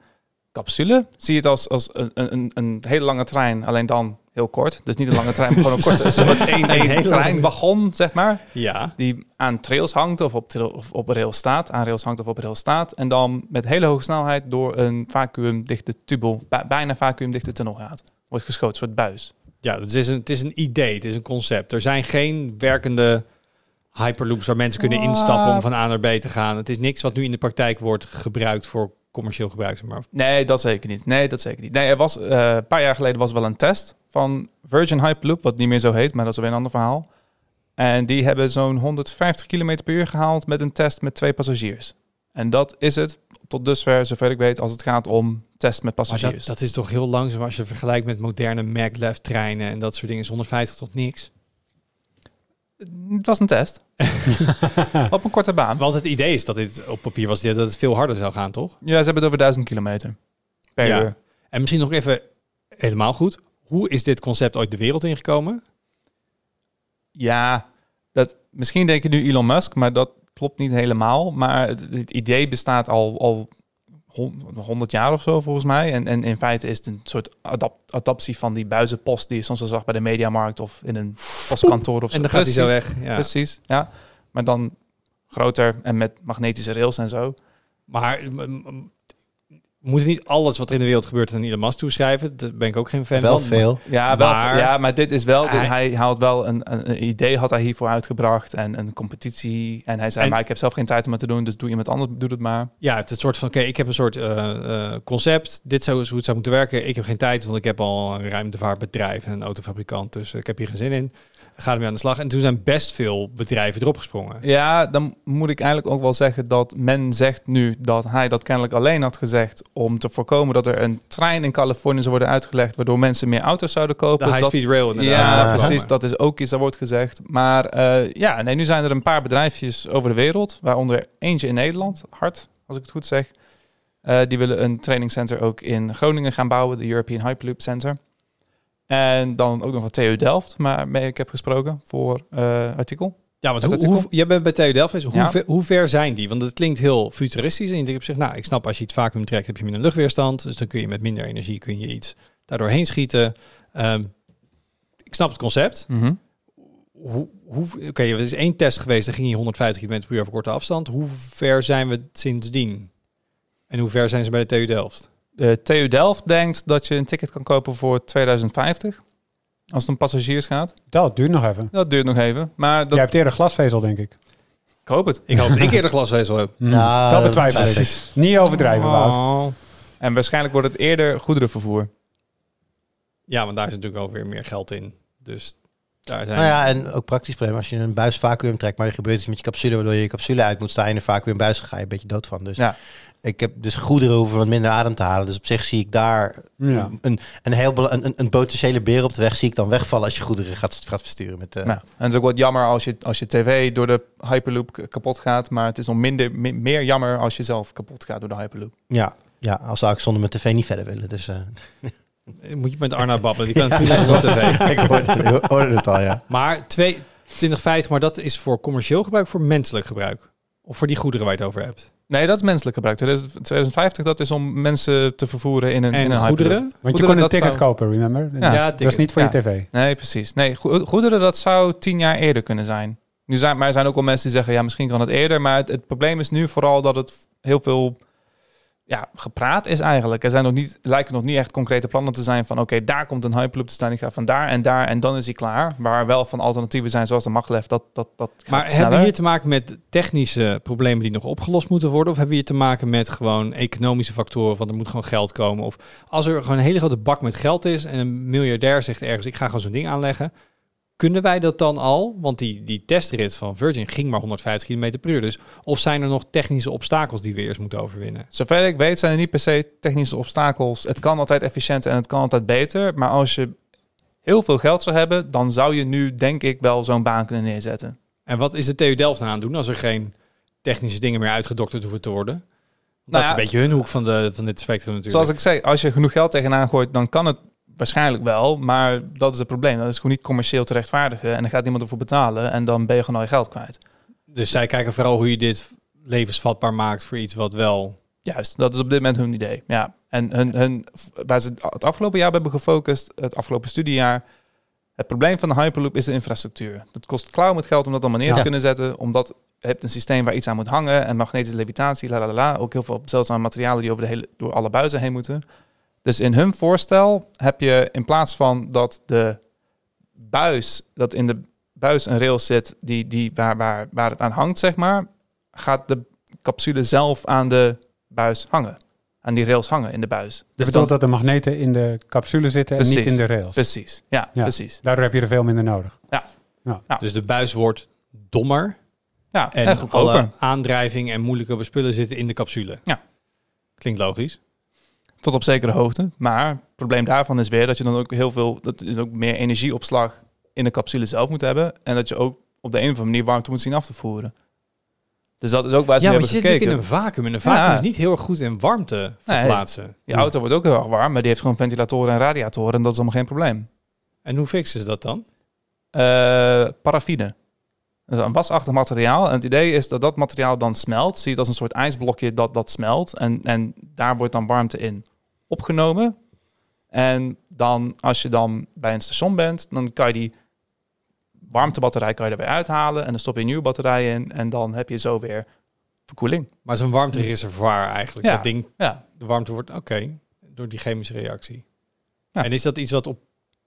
capsule. Zie je het als, als een, een, een hele lange trein, alleen dan heel kort. Dus niet een lange trein, maar gewoon een korte. [LAUGHS] soort één, treinwagon, zeg maar. Ja. Die aan trails hangt of op, of op rail staat. Aan rails hangt of op rails staat. En dan met hele hoge snelheid door een vacuümdichte tubel, bijna vacuümdichte tunnel gaat. Wordt geschoten, een soort buis. Ja, het is, een, het is een idee, het is een concept. Er zijn geen werkende hyperloops waar mensen kunnen instappen om van A naar B te gaan. Het is niks wat nu in de praktijk wordt gebruikt voor commercieel gebruikt. Maar... Nee, dat zeker niet. Nee, dat zeker niet. Nee, er was, eh, een paar jaar geleden was wel een test van Virgin Hyperloop, wat niet meer zo heet, maar dat is weer een ander verhaal. En die hebben zo'n 150 km per uur gehaald met een test met twee passagiers. En dat is het tot dusver, zover ik weet, als het gaat om test met passagiers. Dat, is toch heel langzaam als je vergelijkt met moderne maglev treinen en dat soort dingen. Is 150 tot niks. Het was een test. [LAUGHS] op een korte baan. Want het idee is dat dit op papier was dat het veel harder zou gaan, toch? Ja, ze hebben het over duizend kilometer per ja. uur. En misschien nog even helemaal goed. Hoe is dit concept ooit de wereld ingekomen? Ja, dat, misschien denken nu Elon Musk, maar dat klopt niet helemaal. Maar het, het idee bestaat al, al 100 jaar of zo volgens mij. En, en in feite is het een soort adaptatie adaptie van die buizenpost die je soms al zag bij de mediamarkt of in een postkantoor of zo. En dan gaat hij zo weg. Ja. Precies, ja. Maar dan groter en met magnetische rails en zo. Maar moet niet alles wat er in de wereld gebeurt aan Elon Musk toeschrijven. Daar ben ik ook geen fan wel van. Wel veel. Ja, wel, maar, ja, maar dit is wel... Hij, hij haalt wel een, een, idee had hij hiervoor uitgebracht en een competitie. En hij zei, maar ik heb zelf geen tijd om het te doen, dus doe iemand anders, doe het maar. Ja, het is een soort van, oké, ik heb een soort eh, eh, concept. Dit zou, hoe het zou moeten werken. Ik heb geen tijd, want ik heb al een ruimtevaartbedrijf en een autofabrikant. Dus ik heb hier geen zin in we ermee aan de slag. En toen zijn best veel bedrijven erop gesprongen. Ja, dan moet ik eigenlijk ook wel zeggen dat men zegt nu dat hij dat kennelijk alleen had gezegd om te voorkomen dat er een trein in Californië zou worden uitgelegd, waardoor mensen meer auto's zouden kopen. De high-speed rail inderdaad. Ja, precies. Dat is ook iets dat wordt gezegd. Maar eh, ja, nee, nu zijn er een paar bedrijfjes over de wereld, waaronder eentje in Nederland, Hart, als ik het goed zeg. Eh, die willen een trainingcenter ook in Groningen gaan bouwen, de European Hyperloop Center. En dan ook nog van TU Delft, waarmee ik heb gesproken voor uh, artikel. Ja, want hoe, jij bent bij TU Delft Hoe, ver, zijn die? Want het klinkt heel futuristisch. En je denkt op zich, nou, ik snap als je het vacuüm trekt, heb je minder luchtweerstand. Dus dan kun je met minder energie kun je iets daardoor heen schieten. Ehm, ik snap het concept. Mhm. Hoe, hoe Oké, okay, er is één test geweest, daar ging je 150 km per uur over korte afstand. Hoe ver zijn we sindsdien? En hoe ver zijn ze bij de TU Delft? Eh, TU Delft denkt dat je een ticket kan kopen voor 2050. Als het om passagiers gaat. Dat duurt nog even. Dat duurt nog even. Maar dat... Jij hebt eerder glasvezel, denk ik. Ik hoop het. Ik hoop dat ik eerder glasvezel heb. Hmm. Nou, dat betwijfel ik. Niet overdrijven, oh. En waarschijnlijk wordt het eerder goederenvervoer. Ja, want daar is natuurlijk ook weer meer geld in. Dus daar zijn... Nou ja, en ook praktisch probleem. Als je een buis vacuüm trekt, maar er gebeurt iets met je capsule, waardoor je je capsule uit moet staan in een vacuümbuis, ga je een beetje dood van. Dus ja ik heb dus goederen over wat minder adem te halen. Dus op zich zie ik daar een, een, heel een, een potentiële beer op de weg zie ik dan wegvallen als je goederen gaat, gaat versturen. Met, uh... ja. En het is ook wat jammer als je, als je tv door de Hyperloop kapot gaat. Maar het is nog minder, meer jammer als je zelf kapot gaat door de Hyperloop. Ja, ja als zou ik zonder mijn tv niet verder willen. Dus, eh. [LAUGHS] Moet je met Arna babbelen, die [LAUGHS] kan ja. tv. [LAUGHS] ik hoorde, het al, ja. Maar 2050, maar dat is voor commercieel gebruik, voor menselijk gebruik? Of voor die goederen waar je het over hebt? Nee, dat is menselijk gebruik. 2050, dat is om mensen te vervoeren in een, en goederen? Want je goederen, kon een ticket kopen, remember? Ja, dat is niet voor je tv. Nee, precies. Nee, goederen, dat zou tien jaar eerder kunnen zijn. Nu zijn maar er zijn ook al mensen die zeggen, ja, misschien kan het eerder. Maar het probleem is nu vooral dat het heel veel ja, gepraat is eigenlijk. Er zijn nog niet, lijken nog niet echt concrete plannen te zijn van oké, daar komt een Hyperloop te staan, ik ga van daar en daar en dan is hij klaar. Waar wel van alternatieven zijn zoals de Maglev, dat, dat, dat Maar hebben we hier te maken met technische problemen die nog opgelost moeten worden? Of hebben we hier te maken met gewoon economische factoren, want er moet gewoon geld komen? Of als er gewoon een hele grote bak met geld is en een miljardair zegt ergens, ik ga gewoon zo'n ding aanleggen, kunnen wij dat dan al? Want die, die testrit van Virgin ging maar 150 km per uur. Dus of zijn er nog technische obstakels die we eerst moeten overwinnen? Zover ik weet zijn er niet per se technische obstakels. Het kan altijd efficiënter en het kan altijd beter. Maar als je heel veel geld zou hebben, dan zou je nu denk ik wel zo'n baan kunnen neerzetten. En wat is de TU Delft aan doen als er geen technische dingen meer uitgedokterd hoeven te worden? Nou dat is een beetje hun hoek van, de, van dit spectrum natuurlijk. Zoals ik zei, als je genoeg geld tegenaan gooit, dan kan het Waarschijnlijk wel, maar dat is het probleem. Dat is gewoon niet commercieel te rechtvaardigen. En dan gaat niemand ervoor betalen en dan ben je gewoon al je geld kwijt. Dus zij kijken vooral hoe je dit levensvatbaar maakt voor iets wat wel... Juist, dat is op dit moment hun idee, ja. En hun, hun, waar ze het afgelopen jaar hebben gefocust, het afgelopen studiejaar... Het probleem van de Hyperloop is de infrastructuur. Dat kost klauw met geld om dat allemaal neer te kunnen zetten, omdat je hebt een systeem waar iets aan moet hangen en magnetische levitatie, la la la. Ook heel veel zeldzame materialen die over de hele, door alle buizen heen moeten. Dus in hun voorstel heb je in plaats van dat de buis, dat in de buis een rail zit die, die waar, waar, waar het aan hangt, zeg maar, gaat de capsule zelf aan de buis hangen. Aan die rails hangen in de buis. Dus je dat de magneten in de capsule zitten en niet in de rails. Precies, ja, ja, precies. Daardoor heb je er veel minder nodig. Ja. Dus de buis wordt dommer. Ja, en alle aandrijving en moeilijke bespullen zitten in de capsule. Ja. Klinkt logisch. Tot op zekere hoogte. Maar het probleem daarvan is weer dat je dan ook heel veel, dat is ook meer energieopslag in de capsule zelf moet hebben. En dat je ook op de een of andere manier warmte moet zien af te voeren. Dus dat is ook waar ze ja, hebben gekeken. Ja, je zit natuurlijk in een vacuüm. En een vacuüm is niet heel erg goed in warmte verplaatsen. die auto wordt ook heel erg warm, maar die heeft gewoon ventilatoren en radiatoren. En dat is allemaal geen probleem. En hoe fixen ze dat dan? Uh, eh, paraffine. een wasachtig materiaal. En het idee is dat dat materiaal dan smelt. Zie je het als een soort ijsblokje dat dat smelt. En, en daar wordt dan warmte in opgenomen. En dan, als je dan bij een station bent, dan kan je die warmtebatterij kan je weer uithalen. En dan stop je een nieuwe batterij in. En dan heb je zo weer verkoeling. Maar zo'n warmtereservoir eigenlijk. Ja. Dat ding, ja. de warmte wordt, oké, door die chemische reactie. En is dat iets wat op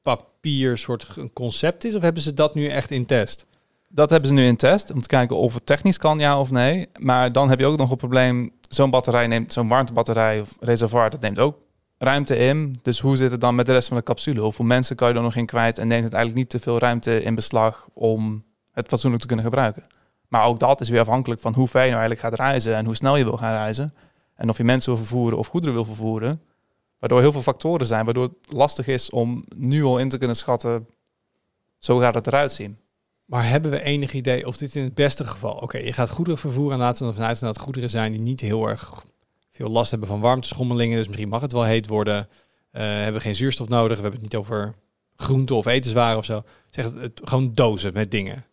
papier soort een concept is? Of hebben ze dat nu echt in test? Dat hebben ze nu in test, om te kijken of het technisch kan, ja of nee. Maar dan heb je ook nog een probleem. Zo'n batterij neemt, zo'n warmtebatterij of reservoir, dat neemt ook ruimte in. Dus hoe zit het dan met de rest van de capsule? Hoeveel mensen kan je er nog in kwijt? En neemt het eigenlijk niet te veel ruimte in beslag om het fatsoenlijk te kunnen gebruiken? Maar ook dat is weer afhankelijk van hoe ver je nou eigenlijk gaat reizen en hoe snel je wil gaan reizen. En of je mensen wil vervoeren of goederen wil vervoeren. Waardoor heel veel factoren zijn, waardoor het lastig is om nu al in te kunnen schatten. Zo gaat het eruit zien. Maar hebben we enig idee of dit in het beste geval, oké, je gaat goederen vervoeren en laten we ervan uitgaan dat goederen zijn die niet heel erg veel last hebben van warmteschommelingen. Dus misschien mag het wel heet worden. Uh, hebben geen zuurstof nodig. We hebben het niet over groenten of etenswaren of zo. Zeg het, gewoon dozen met dingen.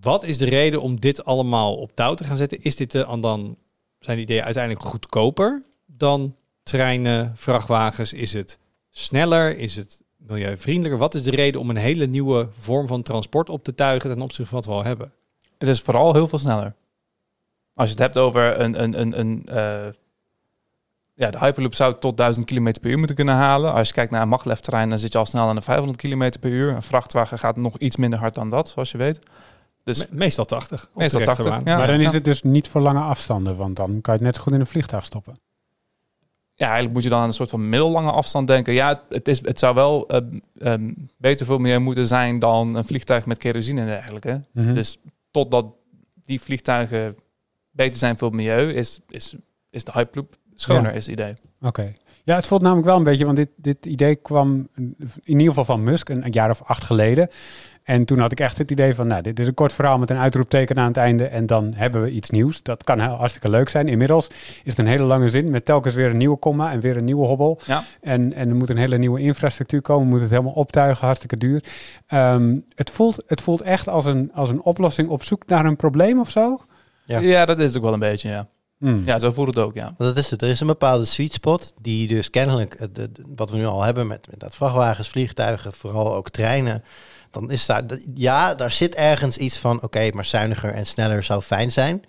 Wat is de reden om dit allemaal op touw te gaan zetten? Is dit de, eh, en dan zijn die ideeën uiteindelijk goedkoper dan treinen, vrachtwagens? Is het sneller? Is het milieuvriendelijker? Wat is de reden om een hele nieuwe vorm van transport op te tuigen ten opzichte van wat we al hebben? Het is vooral heel veel sneller. Als je het hebt over een, een, een, een eh, ja, de Hyperloop zou tot 1000 km per uur moeten kunnen halen. Als je kijkt naar een maglev-terrein, dan zit je al snel aan de 500 km per uur. Een vrachtwagen gaat nog iets minder hard dan dat, zoals je weet. Dus meestal 80. Meestal 80. maar dan is het dus niet voor lange afstanden, want dan kan je het net zo goed in een vliegtuig stoppen. Ja, eigenlijk moet je dan aan een soort van middellange afstand denken. Ja, het, is, het zou wel ehm, ehm, beter voor meer moeten zijn dan een vliegtuig met kerosine en dergelijke. Mm -hmm. Dus totdat die vliegtuigen beter zijn voor het milieu, is, is, is de hypeploep. schoner, is het idee. Oké. Ja, het voelt namelijk wel een beetje, want dit, dit idee kwam in ieder geval van Musk een, jaar of acht geleden. En toen had ik echt het idee van, nou, dit is een kort verhaal met een uitroepteken aan het einde en dan hebben we iets nieuws. Dat kan hartstikke leuk zijn. Inmiddels is het een hele lange zin met telkens weer een nieuwe komma en weer een nieuwe hobbel. Ja. En, en er moet een hele nieuwe infrastructuur komen, moet het helemaal optuigen, hartstikke duur. Ehm, het, voelt, het voelt echt als een, als een oplossing op zoek naar een probleem of zo. Ja. ja, dat is ook wel een beetje, ja. Hmm. Ja, zo voelt het ook, ja. Dat is het. Er is een bepaalde sweet spot die dus kennelijk, wat we nu al hebben met, met dat vrachtwagens, vliegtuigen, vooral ook treinen. Dan is daar, ja, daar zit ergens iets van, oké, maar zuiniger en sneller zou fijn zijn.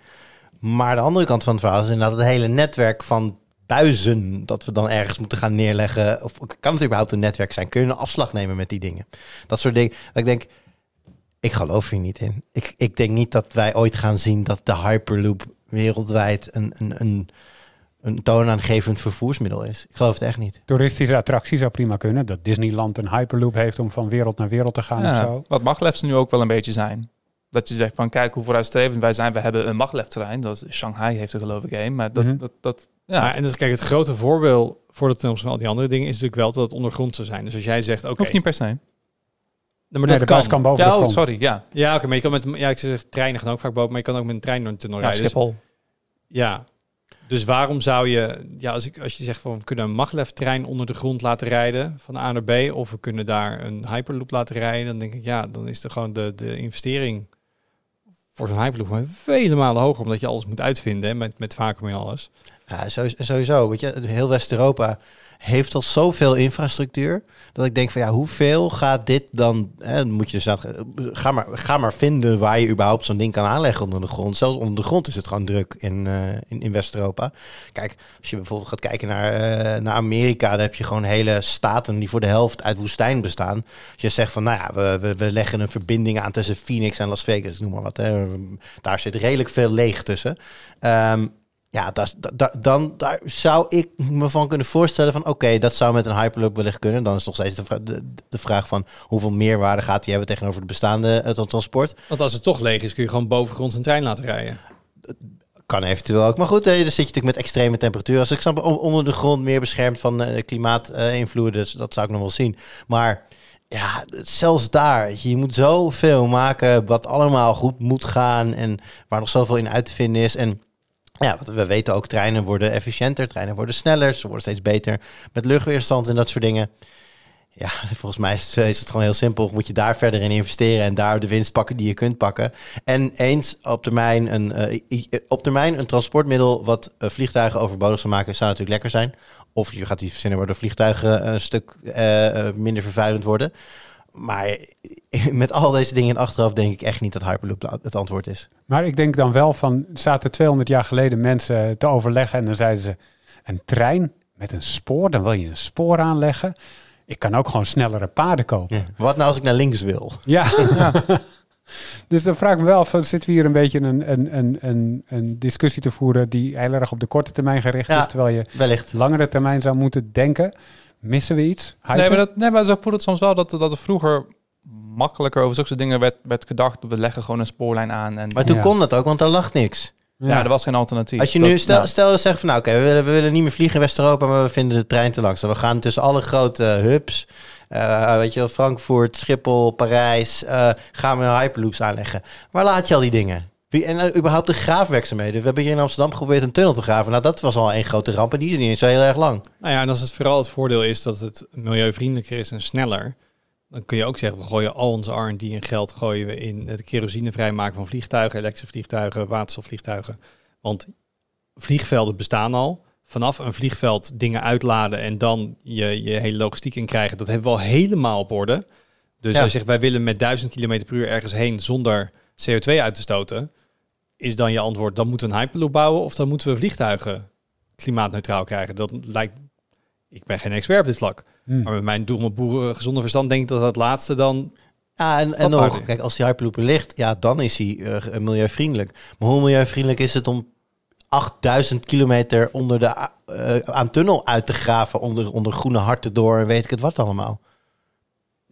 Maar de andere kant van het verhaal is inderdaad het hele netwerk van buizen dat we dan ergens moeten gaan neerleggen. Of kan het überhaupt een netwerk zijn? Kun je een afslag nemen met die dingen? Dat soort dingen. Dat ik denk, ik geloof hier niet in. Ik, ik denk niet dat wij ooit gaan zien dat de Hyperloop wereldwijd een, een, een, een toonaangevend vervoersmiddel is. Ik geloof het echt niet. Toeristische attractie zou prima kunnen. Dat Disneyland een Hyperloop heeft om van wereld naar wereld te gaan ja, of zo. Wat Maglefs nu ook wel een beetje zijn. Dat je zegt van kijk hoe vooruitstrevend wij zijn. We hebben een Maglef-terrein. Dat Shanghai heeft er geloof ik een. Maar dat, mhm. dat, dat, ja. en dus kijk, het grote voorbeeld voor de ten van al die andere dingen is natuurlijk wel dat het zou zijn. Dus als jij zegt, oké, okay, niet per se maar nee, dat de kan. kan boven ja, oh, sorry, ja. Ja, oké, maar je kan met... Ja, ik zeg treinen gaan ook vaak boven, maar je kan ook met een trein door een rijden. Dus, ja. Dus waarom zou je... Ja, als, ik, als je zegt van we kunnen een trein onder de grond laten rijden van A naar B... of we kunnen daar een Hyperloop laten rijden, dan denk ik ja, dan is er gewoon de, de investering voor zo'n Hyperloop maar vele malen hoger... omdat je alles moet uitvinden hè, met, met vacuüm en alles. Ja, sowieso. Weet je, heel West-Europa heeft al zoveel infrastructuur. Dat ik denk van ja, hoeveel gaat dit dan? Hè, moet je dus ga, maar, ga maar vinden waar je überhaupt zo'n ding kan aanleggen onder de grond. Zelfs onder de grond is het gewoon druk in, eh, in, in West-Europa. Kijk, als je bijvoorbeeld gaat kijken naar, eh, naar Amerika, dan heb je gewoon hele staten die voor de helft uit woestijn bestaan. Als je zegt van nou ja, we, we, leggen een verbinding aan tussen Phoenix en Las Vegas, noem maar wat. Hè. Daar zit redelijk veel leeg tussen. Ehm, ja, dat, dan daar zou ik me van kunnen voorstellen van oké, dat zou met een Hyperloop wellicht kunnen. Dan is nog steeds de, vraag van hoeveel meerwaarde gaat die hebben tegenover het bestaande eh, transport. Want als het toch leeg is, kun je gewoon bovengronds een trein laten rijden. Kan eventueel ook. Maar goed, eh, dan zit je natuurlijk met extreme temperaturen. Als ik snap, onder de grond meer beschermd van eh, klimaatinvloeden. Dus dat zou ik nog wel zien. Maar ja, zelfs daar. Je moet zoveel maken wat allemaal goed moet gaan. En waar nog zoveel in uit te vinden is. En ja, want we weten ook, treinen worden efficiënter, treinen worden sneller, ze worden steeds beter met luchtweerstand en dat soort dingen. Ja, [LAUGHS] volgens mij is het, is het, gewoon heel simpel. Moet je daar verder in investeren en daar de winst pakken die je kunt pakken. En eens op termijn een, eh, op termijn een transportmiddel wat eh, vliegtuigen overbodig zou maken, zou natuurlijk lekker zijn. Of je gaat die verzinnen waardoor vliegtuigen eh, een stuk minder vervuilend worden maar [LAUGHS] met al deze dingen achteraf denk ik echt niet dat Hyperloop het antwoord is. Maar ik denk dan wel van, zaten 200 jaar geleden mensen te overleggen en dan zeiden ze, een trein met een spoor, dan wil je een spoor aanleggen. Ik kan ook gewoon snellere paarden kopen. wat nou als ik naar links wil? Ja. [LAUGHS] [LAUGHS] Dus dan vraag ik me wel, van, zitten we hier een beetje een, een, een, een, discussie te voeren die heel erg op de korte termijn gericht is, terwijl je wellicht. langere termijn zou moeten denken. Missen we iets? Nee, maar, dat, nee, maar zo voelt het soms wel dat, dat er vroeger makkelijker over zulke dingen werd, gedacht. We leggen gewoon een spoorlijn aan. En maar toen kon dat ook, want er lag niks. Ja, er was geen alternatief. Als je nu, stel, zegt stel van nou oké, we, willen, we willen niet meer vliegen in West-Europa, maar we vinden de trein te langzaam. We gaan tussen alle grote eh, hubs, uh, weet je wel, Frankfurt, Schiphol, Parijs, eh, gaan we hyperloops aanleggen. Waar laat je al die dingen? en eh, überhaupt de graafwerkzaamheden. We hebben hier in Amsterdam geprobeerd een tunnel te graven. Nou, dat was al één grote ramp en die is niet eens zo heel erg lang. Nou ja, en als het vooral het voordeel is dat het milieuvriendelijker is en sneller... dan kun je ook zeggen, we gooien al onze R&D en geld... gooien we in het kerosinevrij maken van vliegtuigen, elektrische vliegtuigen, waterstofvliegtuigen. Want vliegvelden bestaan al. Vanaf een vliegveld dingen uitladen en dan je, je hele logistiek in krijgen... dat hebben we al helemaal op orde. Dus ja. als je zegt, wij willen met 1000 km per uur ergens heen zonder CO2 uit te stoten is dan je antwoord, dan moeten we een Hyperloop bouwen of dan moeten we vliegtuigen klimaatneutraal krijgen. Dat lijkt, ik ben geen expert op dit vlak. Hmm. Maar met mijn doel met boeren gezonde verstand denk ik dat dat laatste dan ja, en, nog, kijk, als die Hyperloop ligt, ja, dan is hij uh, milieuvriendelijk. Maar hoe milieuvriendelijk is het om 8000 kilometer onder de, eh, aan tunnel uit te graven, onder, onder groene harten door en weet ik het wat allemaal?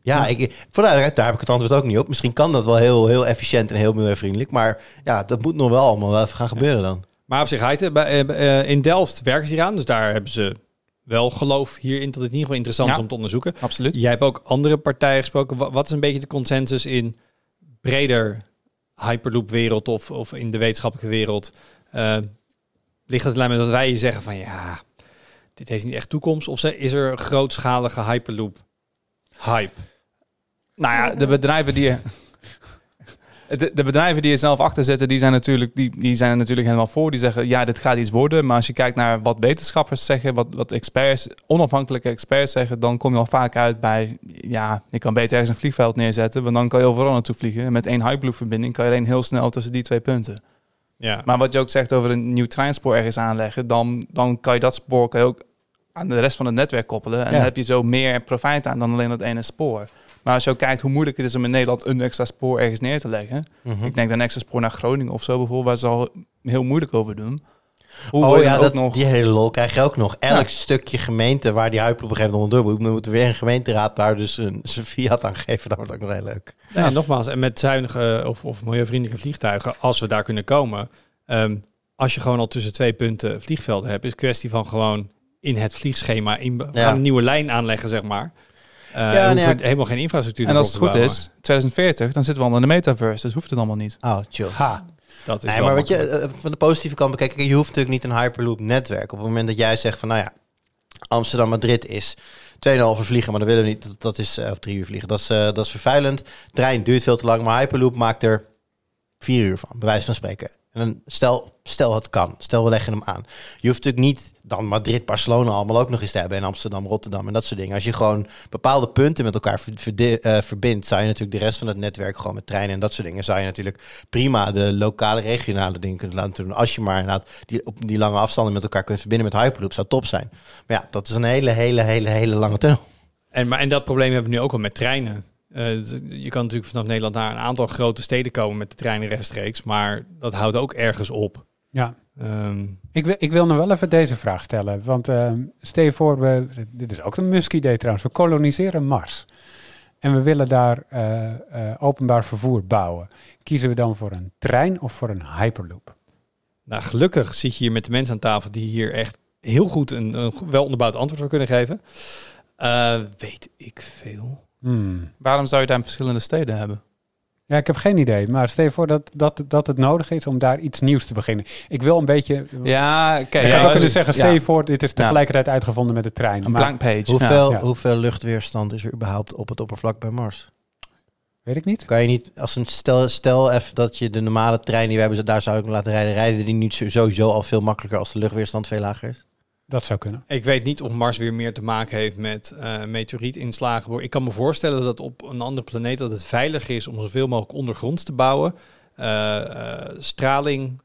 Ja, ik, vanuit, daar heb ik het antwoord ook niet op. Misschien kan dat wel heel, heel efficiënt en heel milieuvriendelijk. Maar ja, dat moet nog wel allemaal wel gaan gebeuren dan. Maar op zich, eh, eh, in Delft werken ze aan. Dus daar hebben ze wel geloof hierin dat het in ieder geval interessant is om te onderzoeken. Absoluut. Jij hebt ook andere partijen gesproken. Wat is een beetje de consensus in breder Hyperloop-wereld of, of in de wetenschappelijke wereld? Eh, ligt het lijn met dat wij zeggen van ja, dit heeft niet echt toekomst? Of is er grootschalige Hyperloop-hype? Nou ja, de bedrijven die... [LAUGHS] De, de, bedrijven die er zelf achter zitten, die zijn, natuurlijk, die, die zijn er natuurlijk helemaal voor. Die zeggen, ja, dit gaat iets worden. Maar als je kijkt naar wat wetenschappers zeggen, wat, wat experts, onafhankelijke experts zeggen, dan kom je al vaak uit bij, ja, je kan beter ergens een vliegveld neerzetten, want dan kan je overal naartoe vliegen. En met één Hyperloop-verbinding kan je alleen heel snel tussen die twee punten. Ja. Maar wat je ook zegt over een nieuw treinspoor ergens aanleggen, dan, dan kan je dat spoor kan je ook aan de rest van het netwerk koppelen. En dan heb je zo meer profijt aan dan alleen dat ene spoor. Maar als je ook kijkt hoe moeilijk het is om in Nederland een extra spoor ergens neer te leggen. Mhm. Ik denk dan extra spoor naar Groningen of zo bijvoorbeeld, waar ze al heel moeilijk over doen. Hoe oh ja, dat, nog... die hele lol krijg je ook nog. Elk stukje gemeente waar die huipel op een gegeven moment onder moet, moet weer een gemeenteraad daar dus een, [LAUGHS] zijn fiat aan geven. Dat wordt ook nog heel leuk. Ja, nogmaals, en met zuinige eh, of, of milieuvriendelijke vliegtuigen, als we daar kunnen komen. Ehm, als je gewoon al tussen twee punten vliegvelden hebt, is het kwestie van gewoon in het vliegschema in, gaan een nieuwe lijn aanleggen, zeg maar. Eh, ja, nou helemaal geen infrastructuur En als het goed is, 2040, dan zitten we allemaal in de metaverse. Dat dus hoeft het allemaal niet. Oh, chill. Ha. Dat is nee, maar wat je eh, van de positieve kant bekijken, je hoeft natuurlijk niet een Hyperloop netwerk. Op het moment dat jij zegt van, nou ja, Amsterdam-Madrid is 2,5 vliegen, maar dan willen we niet. Dat is, eh, of drie uur vliegen, dat is, uh, dat is vervuilend. Trein duurt veel te lang, maar Hyperloop maakt er vier uur van, bij wijze van spreken. En dan stel, stel het kan, stel we leggen hem aan. Je hoeft natuurlijk niet dan Madrid, Barcelona allemaal ook nog eens te hebben en Amsterdam, Rotterdam en dat soort dingen. Als je gewoon bepaalde punten met elkaar eh, verbindt, zou je natuurlijk de rest van het netwerk gewoon met treinen en dat soort dingen, zou je natuurlijk prima de lokale, regionale dingen kunnen laten doen. Als je maar inderdaad die, op die lange afstanden met elkaar kunt verbinden met Hyperloop, zou top zijn. Maar ja, dat is een hele, hele, hele, hele lange tunnel. En, maar, en dat probleem hebben we nu ook al met treinen. Eh, je kan natuurlijk vanaf Nederland naar een aantal grote steden komen met de treinen rechtstreeks, maar dat houdt ook ergens op. Ja. Ehm, ik, wil, ik wil nog wel even deze vraag stellen. Want uh, stel je voor, we, dit is ook een Musk-idee trouwens, we koloniseren Mars. En we willen daar eh, eh, openbaar vervoer bouwen. Kiezen we dan voor een trein of voor een hyperloop? Nou, gelukkig zit je hier met de mensen aan tafel die hier echt heel goed een, een wel onderbouwd antwoord voor kunnen geven. weet ik veel. Hmm. Waarom zou je daar verschillende steden hebben? Ja, ik heb geen idee. Maar stel je voor dat, dat, dat het nodig is om daar iets nieuws te beginnen. Ik wil een beetje... Ja, oké. Okay, ik ja, zeggen, stel je voor, dit is tegelijkertijd uitgevonden met de trein. Een blank page. Hoeveel, hoeveel luchtweerstand is er überhaupt op het oppervlak bij Mars? Weet ik niet. Kan je niet, als een stel, stel even dat je de normale trein die we hebben, daar zou ik laten rijden, rijden die niet sowieso al veel makkelijker als de luchtweerstand veel lager is? Dat zou kunnen. Ik weet niet of Mars weer meer te maken heeft met eh, meteorietinslagen. Ik kan me voorstellen dat op een andere planeet dat het veilig is om zoveel mogelijk ondergronds te bouwen. Stralingbeperking, eh, eh, straling,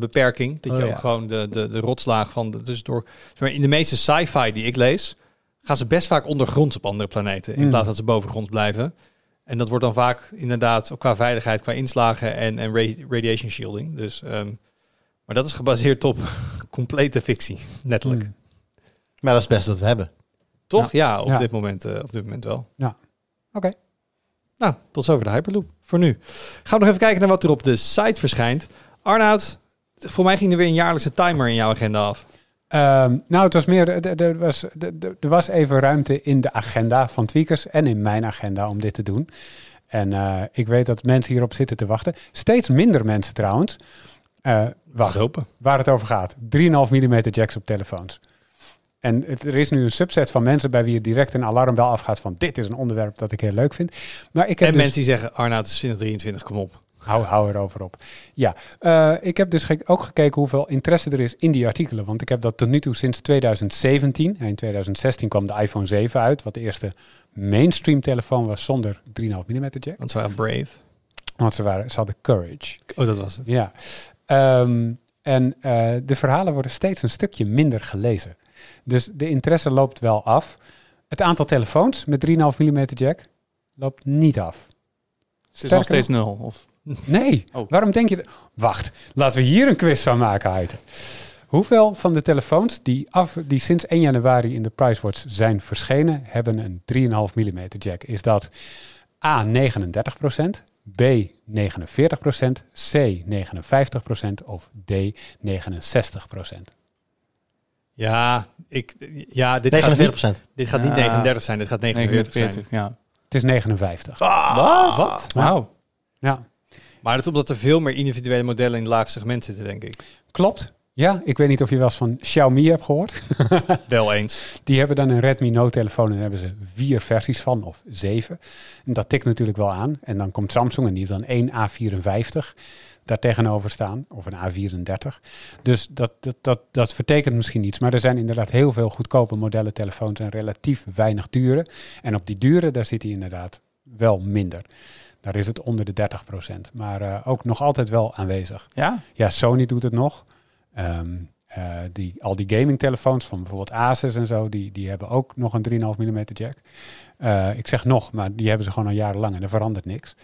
beperking. Dat oh je ook gewoon de, de, de rotslaag van. dus door, in de meeste sci-fi die ik lees, gaan ze best vaak ondergronds op andere planeten. In hmm. plaats dat ze bovengronds blijven. En dat wordt dan vaak inderdaad ook qua veiligheid, qua inslagen en, en radiation shielding. Dus, ehm, maar dat is gebaseerd op complete fictie, letterlijk. Hmm. Maar dat is best wat we hebben. Toch? Ja, op, Dit moment, eh, op dit moment wel. Ja. Oké. Nou, tot zover de Hyperloop voor nu. Gaan we nog even kijken naar wat er op de site verschijnt. Arnoud, voor mij ging er weer een jaarlijkse timer in jouw agenda af. Ehm, nou, het was meer, er was, was even ruimte in de agenda van Tweakers en in mijn agenda om dit te doen. En eh, ik weet dat mensen hierop zitten te wachten. Steeds minder mensen trouwens. Eh. Wacht, open. waar het over gaat. 3,5 mm jacks op telefoons. En er is nu een subset van mensen bij wie het direct een alarmbel afgaat van dit is een onderwerp dat ik heel leuk vind. Maar ik heb en dus- mensen die zeggen Arnaud is 23 kom op. Hou, hou erover op. Ja, eh, ik heb dus ook gekeken hoeveel interesse er is in die artikelen. Want ik heb dat tot nu toe sinds 2017. En in 2016 kwam de iPhone 7 uit, wat de eerste mainstream telefoon was zonder 3,5 mm jack. Want ze waren brave. Want ze, waren, ze hadden courage. Oh, dat was het. Ja. Ehm, en eh, de verhalen worden steeds een stukje minder gelezen. Dus de interesse loopt wel af. Het aantal telefoons met 3,5 mm jack loopt niet af. Het is nog steeds nul? Of? Nee. Oh. Waarom denk je... Wacht, laten we hier een quiz van maken, Heiden. Hoeveel van de telefoons die, af, die sinds 1 januari in de Pricewatch zijn verschenen, hebben een 3,5 mm jack? Is dat A, 39 procent, B 49%, C 59% of D 69%? Ja, ik, ja dit gaat niet, Dit gaat niet 39 zijn, dit gaat 49, zijn. Ja. Het is 59. Ah, wat? Nou. Ja. ja. Maar is omdat er veel meer individuele modellen in het laagste segment zitten, denk ik. Klopt. Ja, ik weet niet of je wel eens van Xiaomi hebt gehoord. [LAUGHS] wel eens. Die hebben dan een Redmi Note-telefoon en daar hebben ze vier versies van, of zeven. En dat tikt natuurlijk wel aan. En dan komt Samsung en die heeft dan één A54 daar tegenover staan, of een A34. Dus dat, dat, dat, dat vertekent misschien iets. Maar er zijn inderdaad heel veel goedkope modellen telefoons en relatief weinig dure. En op die dure, daar zit hij inderdaad wel minder. Daar is het onder de 30%. Maar eh, ook nog altijd wel aanwezig. Ja? Ja, Sony doet het nog. Um, die, al die gamingtelefoons van bijvoorbeeld Asus en zo, die, die hebben ook nog een 3,5 mm jack. Eh, ik zeg nog, maar die hebben ze gewoon al jarenlang en er verandert niks.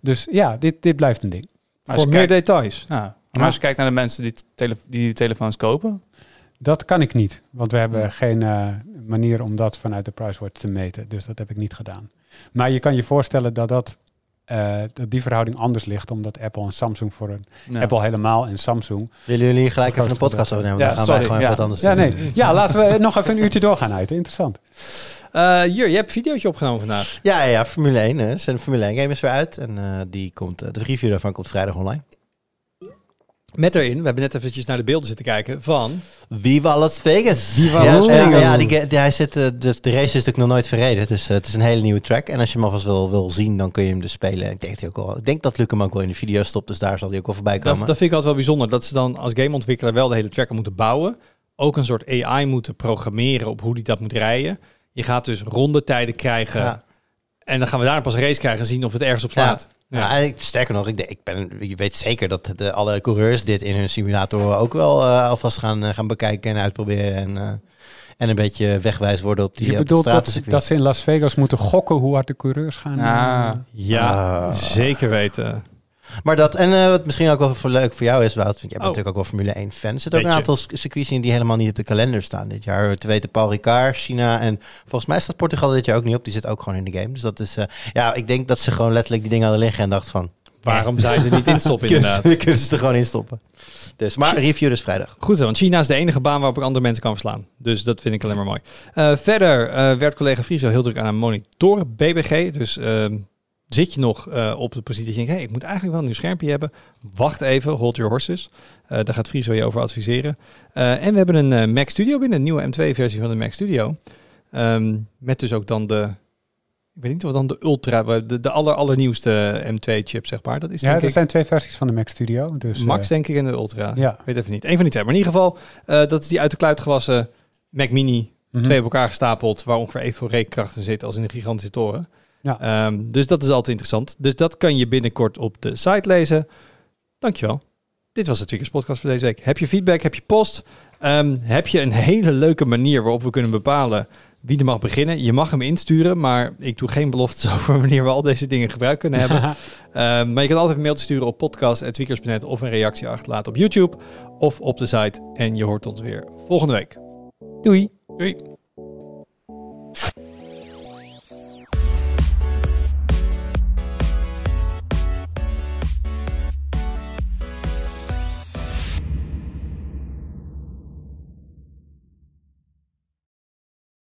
Dus ja, dit, dit blijft een ding. Maar Voor meer details. maar als je kijkt naar de mensen die, tele, die, telefoons kopen. Dat kan ik niet, want we hebben hmm. geen eh, manier om dat vanuit de Pricewatch te meten. Dus dat heb ik niet gedaan. Maar je kan je voorstellen dat dat eh, dat die verhouding anders ligt, omdat Apple en Samsung voor een Apple helemaal en Samsung. Willen jullie gelijk even een podcast overnemen? Ja, dan gaan wij gewoon ja. wat anders ja, nee. Doen. ja, laten we [LAUGHS] nog even een uurtje doorgaan uit. Interessant. Eh, Jur, je hebt een videootje opgenomen vandaag. Ja, ja, Formule 1. Hè. Zijn Formule 1 game is weer uit. En eh, die komt, de review daarvan komt vrijdag online. Met erin, we hebben net eventjes naar de beelden zitten kijken van... Viva Las Vegas! ja, Ja, die, die, hij zit, eh, dus de, race is natuurlijk nog nooit verreden, dus eh, het is een hele nieuwe track. En als je hem alvast wil, wil zien, dan kun je hem dus spelen. Ik denk, dat ook wel, ik denk dat Luc hem ook wel in de video stopt, dus daar zal hij ook wel voorbij komen. Dat, dat vind ik altijd wel bijzonder, dat ze dan als gameontwikkelaar wel de hele track moeten bouwen. Ook een soort AI moeten programmeren op hoe die dat moet rijden. Je gaat dus rondetijden krijgen... En dan gaan we daar pas een race krijgen en zien of het ergens op slaat. Ja. Nou, sterker nog, ik, ik ben, je weet zeker dat de, alle coureurs dit in hun simulator ook wel eh, alvast gaan, eh, gaan bekijken en uitproberen. En, eh, en een beetje wegwijs worden op die Je bedoelt dat, dat, ze in Las Vegas moeten gokken hoe hard de coureurs gaan? Ah. ja, ah. zeker weten. Maar dat, en eh, wat misschien ook wel voor leuk voor jou is, Wout, want jij bent oh. natuurlijk ook wel Formule 1 fan. Er zitten ook een aantal circuits in die helemaal niet op de kalender staan dit jaar. Te weten Paul Ricard, China en volgens mij staat Portugal dit jaar ook niet op. Die zit ook gewoon in de game. Dus dat is, eh, ja, ik denk dat ze gewoon letterlijk die dingen hadden liggen en dacht van... Waarom zou [LAUGHS] ze er niet stoppen, inderdaad? Kunnen ze er gewoon stoppen. Dus, maar review dus vrijdag. Goed zo, want China is de enige baan waarop ik andere mensen kan verslaan. Dus dat vind ik alleen maar mooi. Eh, verder werd collega Fries heel druk aan een monitoren BBG. Dus ehm, Zit je nog eh, op de positie dat je ik moet eigenlijk wel een nieuw schermpje hebben. Wacht even, hold your horses. Eh, daar gaat Friso je over adviseren. Eh, en we hebben een Mac Studio binnen, een nieuwe M2-versie van de Mac Studio. Ehm, met dus ook dan de ik weet niet of dan de ultra, de, de aller, allernieuwste M2-chip, zeg maar. Dat is, ja, er zijn twee versies van de Mac Studio. Dus, Max, denk ik, en de ultra. Ja. Ik weet even niet. Eén van die twee. Maar in ieder geval, dat is die uit de kluit gewassen Mac Mini. Mhm. Twee op elkaar gestapeld, waar ongeveer evenveel reekkrachten zitten als in een gigantische toren. Ja. Ehm, dus dat is altijd interessant. Dus dat kan je binnenkort op de site lezen. Dankjewel. Dit was het Tweakers podcast voor deze week. Heb je feedback? Heb je post? Ehm, heb je een hele leuke manier waarop we kunnen bepalen wie er mag beginnen? Je mag hem insturen, maar ik doe geen beloftes [LAUGHS] over wanneer we al deze dingen gebruik kunnen hebben. [LAUGHS] Ehm, maar je kan altijd een mailtje sturen op podcast.tweakers.net of een reactie achterlaten op YouTube of op de site. En je hoort ons weer volgende week. Doei. Doei.